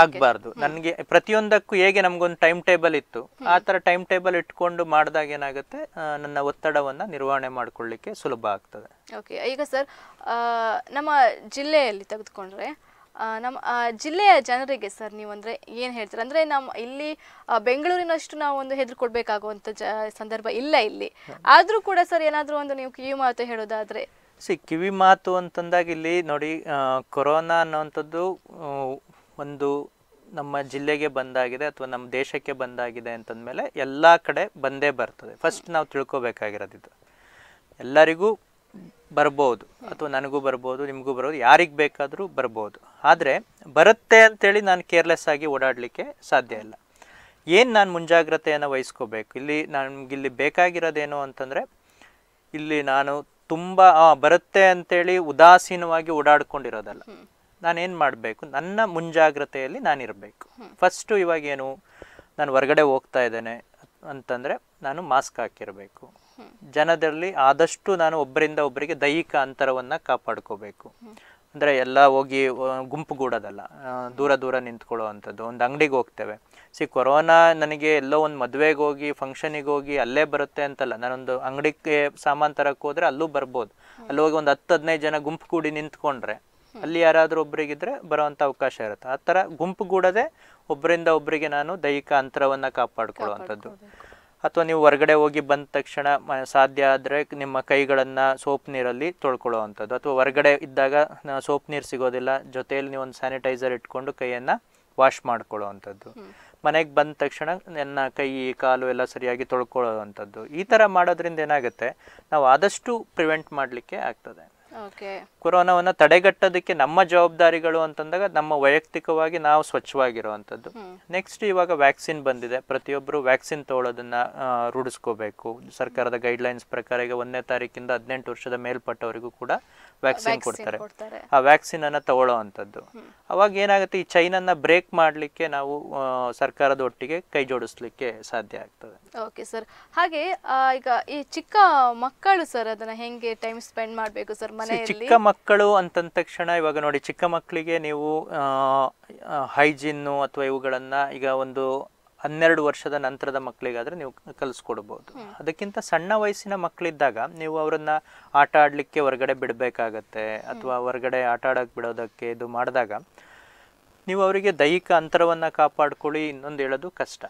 ಆಗ್ಬಾರ್ದು ನನಗೆ
ಪ್ರತಿಯೊಂದಕ್ಕೂ ಹೇಗೆ ನಮ್ಗೊಂದು ಟೈಮ್ ಟೇಬಲ್ ಇತ್ತು ಆ ತರ ಟೈಮ್ ಟೇಬಲ್ ಇಟ್ಕೊಂಡು ಮಾಡಿದಾಗ ಏನಾಗುತ್ತೆ ನನ್ನ ಒತ್ತಡವನ್ನ ನಿರ್ವಹಣೆ ಮಾಡ್ಕೊಳ್ಳಿಕ್ಕೆ ಸುಲಭ ಆಗ್ತದೆ
ಓಕೆ ಈಗ ಸರ್ ನಮ್ಮ ಜಿಲ್ಲೆಯಲ್ಲಿ ತೆಗೆದುಕೊಂಡ್ರೆ ನಮ್ಮ ಜಿಲ್ಲೆಯ ಜನರಿಗೆ ಸರ್ ನೀವು ಅಂದ್ರೆ ಏನ್ ಹೇಳ್ತೀರಾ ಅಂದ್ರೆ ನಮ್ಮ ಇಲ್ಲಿ ಬೆಂಗಳೂರಿನಷ್ಟು ನಾವು ಒಂದು ಹೆದರ್ಕೊಡ್ಬೇಕಾಗುವಂಥ ಸಂದರ್ಭ ಇಲ್ಲ ಇಲ್ಲಿ ಆದ್ರೂ ಕೂಡ ಸರ್ ಏನಾದ್ರೂ ಒಂದು ನೀವು ಮಾತು ಹೇಳೋದಾದ್ರೆ
ಸಿ ಕಿವಿ ಮಾತು ಅಂತಂದಾಗ ಇಲ್ಲಿ ನೋಡಿ ಕೊರೋನಾ ಅನ್ನೋವಂಥದ್ದು ಒಂದು ನಮ್ಮ ಜಿಲ್ಲೆಗೆ ಬಂದಾಗಿದೆ ಅಥವಾ ನಮ್ಮ ದೇಶಕ್ಕೆ ಬಂದಾಗಿದೆ ಅಂತಂದಮೇಲೆ ಎಲ್ಲ ಕಡೆ ಬಂದೇ ಬರ್ತದೆ ಫಸ್ಟ್ ನಾವು ತಿಳ್ಕೊಬೇಕಾಗಿರೋದಿದ್ದು ಎಲ್ಲರಿಗೂ ಬರ್ಬೋದು ಅಥವಾ ನನಗೂ ಬರ್ಬೋದು ನಿಮಗೂ ಬರ್ಬೋದು ಯಾರಿಗೆ ಬೇಕಾದರೂ ಬರ್ಬೋದು ಆದರೆ ಬರುತ್ತೆ ಅಂತೇಳಿ ನಾನು ಕೇರ್ಲೆಸ್ ಆಗಿ ಓಡಾಡಲಿಕ್ಕೆ ಸಾಧ್ಯ ಇಲ್ಲ ಏನು ನಾನು ಮುಂಜಾಗ್ರತೆಯನ್ನು ವಹಿಸ್ಕೋಬೇಕು ಇಲ್ಲಿ ನಮಗಿಲ್ಲಿ ಬೇಕಾಗಿರೋದೇನು ಅಂತಂದರೆ ಇಲ್ಲಿ ನಾನು ತುಂಬ ಬರುತ್ತೆ ಅಂತೇಳಿ ಉದಾಸೀನವಾಗಿ ಓಡಾಡ್ಕೊಂಡಿರೋದಲ್ಲ ನಾನೇನು ಮಾಡಬೇಕು ನನ್ನ ಮುಂಜಾಗ್ರತೆಯಲ್ಲಿ ನಾನಿರಬೇಕು ಫಸ್ಟು ಇವಾಗೇನು ನಾನು ಹೊರಗಡೆ ಹೋಗ್ತಾ ಇದ್ದೇನೆ ಅಂತಂದರೆ ನಾನು ಮಾಸ್ಕ್ ಹಾಕಿರಬೇಕು ಜನದಲ್ಲಿ ಆದಷ್ಟು ನಾನು ಒಬ್ಬರಿಂದ ಒಬ್ಬರಿಗೆ ದೈಹಿಕ ಅಂತರವನ್ನು ಕಾಪಾಡ್ಕೋಬೇಕು ಅಂದರೆ ಎಲ್ಲ ಹೋಗಿ ಗುಂಪುಗೂಡೋದಲ್ಲ ದೂರ ದೂರ ನಿಂತ್ಕೊಳ್ಳೋ ಅಂಥದ್ದು ಒಂದು ಅಂಗಡಿಗೆ ಹೋಗ್ತೇವೆ ಸಿ ಕೊರೋನಾ ನನಗೆ ಎಲ್ಲೋ ಒಂದು ಮದುವೆಗೆ ಹೋಗಿ ಫಂಕ್ಷನಿಗೆ ಹೋಗಿ ಅಲ್ಲೇ ಬರುತ್ತೆ ಅಂತಲ್ಲ ನಾನೊಂದು ಅಂಗಡಿಗೆ ಸಾಮಾನು ತರಕ್ಕೆ ಅಲ್ಲೂ ಬರ್ಬೋದು ಅಲ್ಲಿ ಹೋಗಿ ಒಂದು ಹತ್ತು ಹದಿನೈದು ಜನ ಗುಂಪು ಕೂಡಿ ನಿಂತ್ಕೊಂಡ್ರೆ ಅಲ್ಲಿ ಯಾರಾದರೂ ಒಬ್ಬರಿಗಿದ್ರೆ ಬರೋವಂಥ ಅವಕಾಶ ಇರುತ್ತೆ ಆ ಥರ ಕೂಡದೆ ಒಬ್ಬರಿಂದ ಒಬ್ಬರಿಗೆ ನಾನು ದೈಹಿಕ ಅಂತರವನ್ನು ಕಾಪಾಡ್ಕೊಳ್ಳುವಂಥದ್ದು ಅಥವಾ ನೀವು ಹೊರಗಡೆ ಹೋಗಿ ಬಂದ ತಕ್ಷಣ ಸಾಧ್ಯ ಆದರೆ ನಿಮ್ಮ ಕೈಗಳನ್ನು ಸೋಪ್ ನೀರಲ್ಲಿ ತೊಳ್ಕೊಳ್ಳುವಂಥದ್ದು ಅಥವಾ ಹೊರಗಡೆ ಇದ್ದಾಗ ಸೋಪ್ ನೀರು ಸಿಗೋದಿಲ್ಲ ಜೊತೆಯಲ್ಲಿ ನೀವು ಒಂದು ಸ್ಯಾನಿಟೈಸರ್ ಇಟ್ಕೊಂಡು ಕೈಯನ್ನು ವಾಶ್ ಮಾಡ್ಕೊಳ್ಳೋವಂಥದ್ದು ಮನೆಗೆ ಬಂದ ತಕ್ಷಣ ನನ್ನ ಕೈ ಕಾಲು ಎಲ್ಲ ಸರಿಯಾಗಿ ತೊಳ್ಕೊಳ್ಳೋವಂಥದ್ದು ಈ ಥರ ಮಾಡೋದ್ರಿಂದ ಏನಾಗುತ್ತೆ ನಾವು ಆದಷ್ಟು ಪ್ರಿವೆಂಟ್ ಮಾಡಲಿಕ್ಕೆ ಆಗ್ತದೆ ಕೊರೋನಾವನ್ನ ತಡೆಗಟ್ಟೋದಕ್ಕೆ ನಮ್ಮ ಜವಾಬ್ದಾರಿಗಳು ಅಂತಂದಾಗ ನಮ್ಮ ವೈಯಕ್ತಿಕವಾಗಿ ನಾವು ಸ್ವಚ್ಛವಾಗಿರುವಂಥದ್ದು ನೆಕ್ಸ್ಟ್ ಇವಾಗ ವ್ಯಾಕ್ಸಿನ್ ಬಂದಿದೆ ಪ್ರತಿಯೊಬ್ಬರು ವ್ಯಾಕ್ಸಿನ್ ತಗೊಳ್ಳೋದನ್ನ ರೂಢಿಸ್ಕೋಬೇಕು ಸರ್ಕಾರದ ಗೈಡ್ಲೈನ್ಸ್ ಪ್ರಕಾರ ಈಗ ಒಂದನೇ ತಾರೀಕಿಂದ ಹದಿನೆಂಟು ವರ್ಷದ ಮೇಲ್ಪಟ್ಟವರಿಗೂ ಕೂಡ ವ್ಯಾಕ್ಸಿನ್ ಕೊಡ್ತಾರೆ ಆ ವ್ಯಾಕ್ಸಿನ್ ಅನ್ನ ತಗೊಳ್ಳುವಂಥದ್ದು ಅವಾಗ ಏನಾಗುತ್ತೆ ಈ ಚೈನನ್ನ ಬ್ರೇಕ್ ಮಾಡಲಿಕ್ಕೆ ನಾವು ಸರ್ಕಾರದ ಒಟ್ಟಿಗೆ ಕೈ ಜೋಡಿಸ್ಲಿಕ್ಕೆ ಸಾಧ್ಯ ಆಗ್ತದೆ
ಓಕೆ ಸರ್ ಹಾಗೆ ಈಗ ಈ ಚಿಕ್ಕ ಮಕ್ಕಳು ಸರ್ ಅದನ್ನ ಹೆಂಗೆ ಟೈಮ್ ಸ್ಪೆಂಡ್ ಮಾಡಬೇಕು ಸರ್ ಚಿಕ್ಕ
ಮಕ್ಕಳು ಅಂತಂದ ತಕ್ಷಣ ಇವಾಗ ನೋಡಿ ಚಿಕ್ಕ ಮಕ್ಕಳಿಗೆ ನೀವು ಹೈಜಿನ್ನು ಅಥವಾ ಇವುಗಳನ್ನ ಈಗ ಒಂದು ಹನ್ನೆರಡು ವರ್ಷದ ನಂತರದ ಮಕ್ಕಳಿಗಾದ್ರೆ ನೀವು ಕಲಿಸ್ಕೊಡ್ಬೋದು ಅದಕ್ಕಿಂತ ಸಣ್ಣ ವಯಸ್ಸಿನ ಮಕ್ಕಳಿದ್ದಾಗ ನೀವು ಅವರನ್ನ ಆಟ ಆಡ್ಲಿಕ್ಕೆ ಹೊರಗಡೆ ಬಿಡ್ಬೇಕಾಗತ್ತೆ ಅಥವಾ ಹೊರಗಡೆ ಆಟ ಆಡೋಕೆ ಬಿಡೋದಕ್ಕೆ ಇದು ಮಾಡಿದಾಗ ನೀವು ಅವರಿಗೆ ದೈಹಿಕ ಅಂತರವನ್ನ ಕಾಪಾಡ್ಕೊಳ್ಳಿ ಇನ್ನೊಂದು ಹೇಳೋದು ಕಷ್ಟ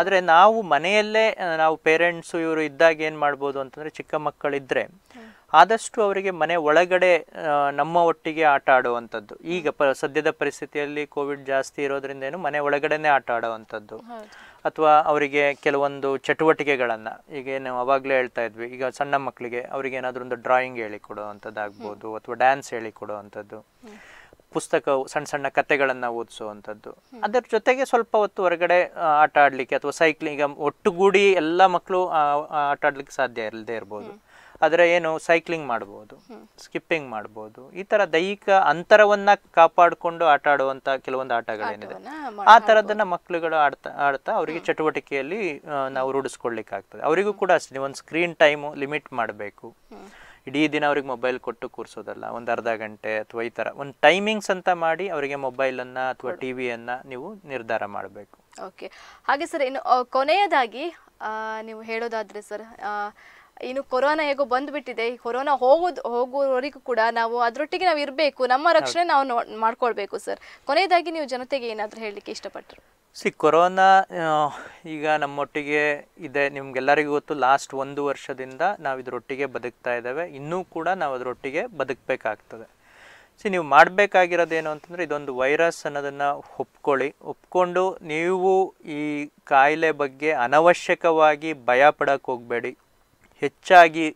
ಆದರೆ ನಾವು ಮನೆಯಲ್ಲೇ ನಾವು ಪೇರೆಂಟ್ಸು ಇವರು ಇದ್ದಾಗ ಏನು ಮಾಡ್ಬೋದು ಅಂತಂದ್ರೆ ಚಿಕ್ಕ ಮಕ್ಕಳಿದ್ರೆ ಆದಷ್ಟು ಅವರಿಗೆ ಮನೆ ಒಳಗಡೆ ನಮ್ಮ ಒಟ್ಟಿಗೆ ಆಟ ಆಡುವಂಥದ್ದು ಈಗ ಪ ಸದ್ಯದ ಪರಿಸ್ಥಿತಿಯಲ್ಲಿ ಕೋವಿಡ್ ಜಾಸ್ತಿ ಇರೋದ್ರಿಂದ ಏನು ಮನೆ ಒಳಗಡೆನೆ ಆಟ ಆಡುವಂಥದ್ದು ಅಥವಾ ಅವರಿಗೆ ಕೆಲವೊಂದು ಚಟುವಟಿಕೆಗಳನ್ನು ಈಗ ಅವಾಗಲೇ ಹೇಳ್ತಾ ಇದ್ವಿ ಈಗ ಸಣ್ಣ ಮಕ್ಕಳಿಗೆ ಅವರಿಗೆ ಏನಾದರೂ ಒಂದು ಡ್ರಾಯಿಂಗ್ ಹೇಳಿಕೊಡುವಂಥದ್ದಾಗ್ಬೋದು ಅಥವಾ ಡ್ಯಾನ್ಸ್ ಹೇಳಿಕೊಡುವಂಥದ್ದು ಪುಸ್ತಕ ಸಣ್ಣ ಸಣ್ಣ ಕತೆಗಳನ್ನು ಓದಿಸುವಂಥದ್ದು ಅದರ ಜೊತೆಗೆ ಸ್ವಲ್ಪ ಹೊತ್ತು ಹೊರಗಡೆ ಆಟ ಆಡಲಿಕ್ಕೆ ಅಥವಾ ಸೈಕ್ಲಿಂಗ್ ಒಟ್ಟುಗೂಡಿ ಎಲ್ಲ ಮಕ್ಕಳು ಆಟ ಆಡ್ಲಿಕ್ಕೆ ಸಾಧ್ಯ ಇಲ್ಲದೆ ಇರ್ಬೋದು ಆದರೆ ಏನು ಸೈಕ್ಲಿಂಗ್ ಮಾಡ್ಬೋದು ಸ್ಕಿಪ್ಪಿಂಗ್ ಮಾಡ್ಬೋದು ಈ ತರ ದೈಹಿಕ ಅಂತರವನ್ನ ಕಾಪಾಡಿಕೊಂಡು ಆಟ ಆಡುವಂತ ಕೆಲವೊಂದು ಆಟಗಳೇನಿದೆ ಆ ಥರದನ್ನ ಮಕ್ಕಳುಗಳು ಆಡ್ತಾ ಆಡ್ತಾ ಅವರಿಗೆ ಚಟುವಟಿಕೆಯಲ್ಲಿ ನಾವು ಆಗ್ತದೆ ಅವರಿಗೂ ಕೂಡ ಅಷ್ಟೇ ಒಂದು ಸ್ಕ್ರೀನ್ ಟೈಮು ಲಿಮಿಟ್ ಮಾಡಬೇಕು ಇಡೀ ದಿನ ಅವ್ರಿಗೆ ಮೊಬೈಲ್ ಕೊಟ್ಟು ಕೂರಿಸೋದಲ್ಲ ಒಂದು ಅರ್ಧ ಗಂಟೆ ಅಥವಾ ಈ ತರ ಒಂದು ಟೈಮಿಂಗ್ಸ್ ಅಂತ ಮಾಡಿ ಅವರಿಗೆ ಮೊಬೈಲ್ ಅನ್ನ ಅಥವಾ ಟಿವಿಯನ್ನು ನೀವು ನಿರ್ಧಾರ ಮಾಡಬೇಕು
ಓಕೆ ಹಾಗೆ ಸರ್ ಇನ್ನು ಕೊನೆಯದಾಗಿ ನೀವು ಹೇಳೋದಾದ್ರೆ ಸರ್ ಇನ್ನು ಕೊರೋನಾ ಹೇಗೋ ಬಂದ್ಬಿಟ್ಟಿದೆ ಈ ಕೊರೋನಾ ಹೋಗೋದು ಹೋಗುವವರೆಗೂ ಕೂಡ ನಾವು ಅದರೊಟ್ಟಿಗೆ ನಾವು ಇರಬೇಕು ನಮ್ಮ ರಕ್ಷಣೆ ನಾವು ನೋ ಮಾಡ್ಕೊಳ್ಬೇಕು ಸರ್ ಕೊನೆಯದಾಗಿ ನೀವು ಜನತೆಗೆ ಏನಾದರೂ ಹೇಳಲಿಕ್ಕೆ ಇಷ್ಟಪಟ್ಟರು
ಸಿ ಕೊರೋನಾ ಈಗ ನಮ್ಮೊಟ್ಟಿಗೆ ಇದೆ ನಿಮ್ಗೆಲ್ಲರಿಗೂ ಗೊತ್ತು ಲಾಸ್ಟ್ ಒಂದು ವರ್ಷದಿಂದ ನಾವು ಇದರೊಟ್ಟಿಗೆ ಬದುಕ್ತಾ ಇದ್ದೇವೆ ಇನ್ನೂ ಕೂಡ ನಾವು ಅದರೊಟ್ಟಿಗೆ ಬದುಕಬೇಕಾಗ್ತದೆ ಸಿ ನೀವು ಮಾಡಬೇಕಾಗಿರೋದೇನು ಅಂತಂದರೆ ಇದೊಂದು ವೈರಸ್ ಅನ್ನೋದನ್ನು ಒಪ್ಕೊಳ್ಳಿ ಒಪ್ಕೊಂಡು ನೀವು ಈ ಕಾಯಿಲೆ ಬಗ್ಗೆ ಅನವಶ್ಯಕವಾಗಿ ಭಯ ಪಡೋಕ್ಕೆ ಹೋಗಬೇಡಿ ಹೆಚ್ಚಾಗಿ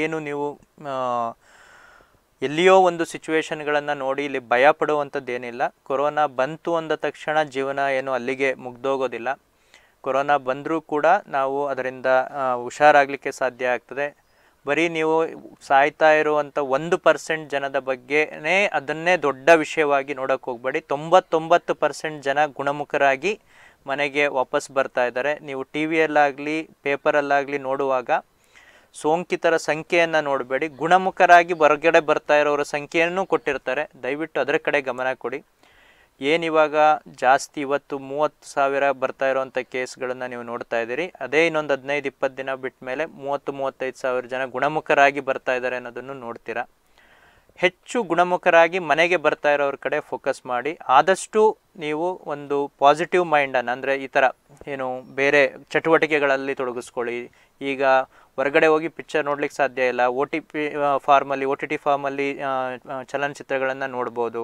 ಏನು ನೀವು ಎಲ್ಲಿಯೋ ಒಂದು ಸಿಚುವೇಶನ್ಗಳನ್ನು ನೋಡಿ ಇಲ್ಲಿ ಭಯ ಪಡುವಂಥದ್ದೇನಿಲ್ಲ ಕೊರೋನಾ ಬಂತು ಅಂದ ತಕ್ಷಣ ಜೀವನ ಏನು ಅಲ್ಲಿಗೆ ಮುಗ್ದೋಗೋದಿಲ್ಲ ಕೊರೋನಾ ಬಂದರೂ ಕೂಡ ನಾವು ಅದರಿಂದ ಹುಷಾರಾಗಲಿಕ್ಕೆ ಸಾಧ್ಯ ಆಗ್ತದೆ ಬರೀ ನೀವು ಸಾಯ್ತಾ ಇರುವಂಥ ಒಂದು ಪರ್ಸೆಂಟ್ ಜನದ ಬಗ್ಗೆನೇ ಅದನ್ನೇ ದೊಡ್ಡ ವಿಷಯವಾಗಿ ನೋಡೋಕ್ಕೆ ಹೋಗಬೇಡಿ ತೊಂಬತ್ತೊಂಬತ್ತು ಪರ್ಸೆಂಟ್ ಜನ ಗುಣಮುಖರಾಗಿ ಮನೆಗೆ ವಾಪಸ್ ಬರ್ತಾ ಇದ್ದಾರೆ ನೀವು ಟಿ ವಿಯಲ್ಲಾಗಲಿ ಪೇಪರಲ್ಲಾಗಲಿ ನೋಡುವಾಗ ಸೋಂಕಿತರ ಸಂಖ್ಯೆಯನ್ನು ನೋಡಬೇಡಿ ಗುಣಮುಖರಾಗಿ ಹೊರಗಡೆ ಬರ್ತಾ ಇರೋರ ಸಂಖ್ಯೆಯನ್ನು ಕೊಟ್ಟಿರ್ತಾರೆ ದಯವಿಟ್ಟು ಅದರ ಕಡೆ ಗಮನ ಕೊಡಿ ಏನಿವಾಗ ಜಾಸ್ತಿ ಇವತ್ತು ಮೂವತ್ತು ಸಾವಿರ ಬರ್ತಾ ಇರೋವಂಥ ಕೇಸ್ಗಳನ್ನು ನೀವು ನೋಡ್ತಾ ಇದ್ದೀರಿ ಅದೇ ಇನ್ನೊಂದು ಹದಿನೈದು ಇಪ್ಪತ್ತು ದಿನ ಬಿಟ್ಟ ಮೇಲೆ ಮೂವತ್ತು ಮೂವತ್ತೈದು ಸಾವಿರ ಜನ ಗುಣಮುಖರಾಗಿ ಬರ್ತಾ ಇದ್ದಾರೆ ಅನ್ನೋದನ್ನು ನೋಡ್ತೀರಾ ಹೆಚ್ಚು ಗುಣಮುಖರಾಗಿ ಮನೆಗೆ ಬರ್ತಾ ಇರೋರ ಕಡೆ ಫೋಕಸ್ ಮಾಡಿ ಆದಷ್ಟು ನೀವು ಒಂದು ಪಾಸಿಟಿವ್ ಮೈಂಡನ್ನು ಅಂದರೆ ಈ ಥರ ಏನು ಬೇರೆ ಚಟುವಟಿಕೆಗಳಲ್ಲಿ ತೊಡಗಿಸ್ಕೊಳ್ಳಿ ಈಗ ಹೊರಗಡೆ ಹೋಗಿ ಪಿಕ್ಚರ್ ನೋಡ್ಲಿಕ್ಕೆ ಸಾಧ್ಯ ಇಲ್ಲ ಓ ಟಿ ಪಿ ಫಾರ್ಮಲ್ಲಿ ಓ ಟಿ ಟಿ ಫಾರ್ಮಲ್ಲಿ ಚಲನಚಿತ್ರಗಳನ್ನು ನೋಡ್ಬೋದು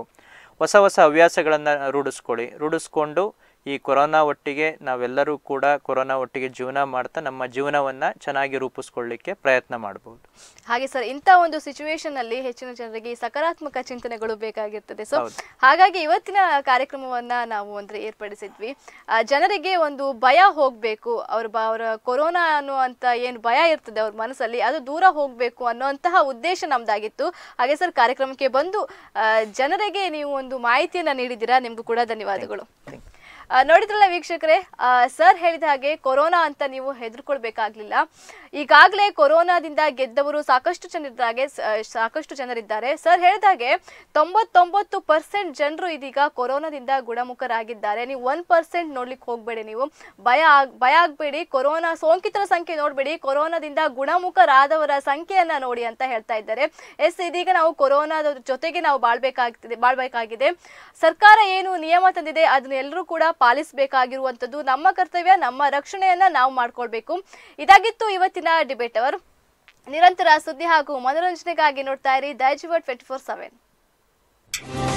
ಹೊಸ ಹೊಸ ಹವ್ಯಾಸಗಳನ್ನು ರೂಢಿಸ್ಕೊಳ್ಳಿ ರೂಢಿಸ್ಕೊಂಡು ಈ ಕೊರೋನಾ ಒಟ್ಟಿಗೆ ನಾವೆಲ್ಲರೂ ಕೂಡ ಕೊರೋನಾ ಒಟ್ಟಿಗೆ ಜೀವನ ಮಾಡ್ತಾ ನಮ್ಮ ಜೀವನವನ್ನ ಚೆನ್ನಾಗಿ ರೂಪಿಸ್ಕೊಳ್ಳಿಕ್ಕೆ ಪ್ರಯತ್ನ ಮಾಡಬಹುದು
ಹಾಗೆ ಸರ್ ಇಂಥ ಒಂದು ಸಿಚುವೇಶನ್ ಅಲ್ಲಿ ಹೆಚ್ಚಿನ ಜನರಿಗೆ ಸಕಾರಾತ್ಮಕ ಚಿಂತನೆಗಳು ಬೇಕಾಗಿರ್ತದೆ ಸೊ ಹಾಗಾಗಿ ಇವತ್ತಿನ ಕಾರ್ಯಕ್ರಮವನ್ನ ನಾವು ಅಂದ್ರೆ ಏರ್ಪಡಿಸಿದ್ವಿ ಜನರಿಗೆ ಒಂದು ಭಯ ಹೋಗ್ಬೇಕು ಅವ್ರ ಅವರ ಕೊರೋನಾ ಅನ್ನುವಂತ ಏನು ಭಯ ಇರ್ತದೆ ಅವ್ರ ಮನಸ್ಸಲ್ಲಿ ಅದು ದೂರ ಹೋಗ್ಬೇಕು ಅನ್ನೋಂತಹ ಉದ್ದೇಶ ನಮ್ದಾಗಿತ್ತು ಹಾಗೆ ಸರ್ ಕಾರ್ಯಕ್ರಮಕ್ಕೆ ಬಂದು ಜನರಿಗೆ ನೀವು ಒಂದು ಮಾಹಿತಿಯನ್ನ ನೀಡಿದೀರಾ ನಿಮ್ಗೂ ಕೂಡ ಧನ್ಯವಾದಗಳು ನೋಡಿದ್ರಲ್ಲ ವೀಕ್ಷಕರೇ ಸರ್ ಹೇಳಿದ ಹಾಗೆ ಕೊರೋನಾ ಅಂತ ನೀವು ಹೆದರ್ಕೊಳ್ಬೇಕಾಗ್ಲಿಲ್ಲ ಈಗಾಗಲೇ ಕೊರೋನಾದಿಂದ ಗೆದ್ದವರು ಸಾಕಷ್ಟು ಜನರಿದ್ದಾಗೆ ಸಾಕಷ್ಟು ಜನರಿದ್ದಾರೆ ಸರ್ ಹೇಳಿದಾಗೆ ತೊಂಬತ್ತೊಂಬತ್ತು ಪರ್ಸೆಂಟ್ ಜನರು ಇದೀಗ ಕೊರೋನಾದಿಂದ ಗುಣಮುಖರಾಗಿದ್ದಾರೆ ನೀವು ಒನ್ ಪರ್ಸೆಂಟ್ ನೋಡ್ಲಿಕ್ಕೆ ಹೋಗಬೇಡಿ ನೀವು ಭಯ ಭಯ ಆಗಬೇಡಿ ಕೊರೋನಾ ಸೋಂಕಿತರ ಸಂಖ್ಯೆ ನೋಡಬೇಡಿ ಕೊರೋನಾದಿಂದ ಗುಣಮುಖರಾದವರ ಸಂಖ್ಯೆಯನ್ನ ನೋಡಿ ಅಂತ ಹೇಳ್ತಾ ಇದ್ದಾರೆ ಎಸ್ ಇದೀಗ ನಾವು ಕೊರೋನಾದ ಜೊತೆಗೆ ನಾವು ಬಾಳ್ಬೇಕಾಗ್ತದೆ ಬಾಳ್ಬೇಕಾಗಿದೆ ಸರ್ಕಾರ ಏನು ನಿಯಮ ತಂದಿದೆ ಅದನ್ನ ಎಲ್ಲರೂ ಕೂಡ ಪಾಲಿಸಬೇಕಾಗಿರುವಂತದ್ದು ನಮ್ಮ ಕರ್ತವ್ಯ ನಮ್ಮ ರಕ್ಷಣೆಯನ್ನ ನಾವು ಮಾಡ್ಕೊಳ್ಬೇಕು ಇದಾಗಿತ್ತು ಇವತ್ತಿನ ಇವತ್ತಿನ ಡಿಬೇಟ್ ಅವರು ನಿರಂತರ ಸುದ್ದಿ ಹಾಗೂ ಮನೋರಂಜನೆಗಾಗಿ ನೋಡ್ತಾ ಇರಿ ಡೈಜ್ ಟ್ವೆಂಟಿ ಫೋರ್ ಸೆವೆನ್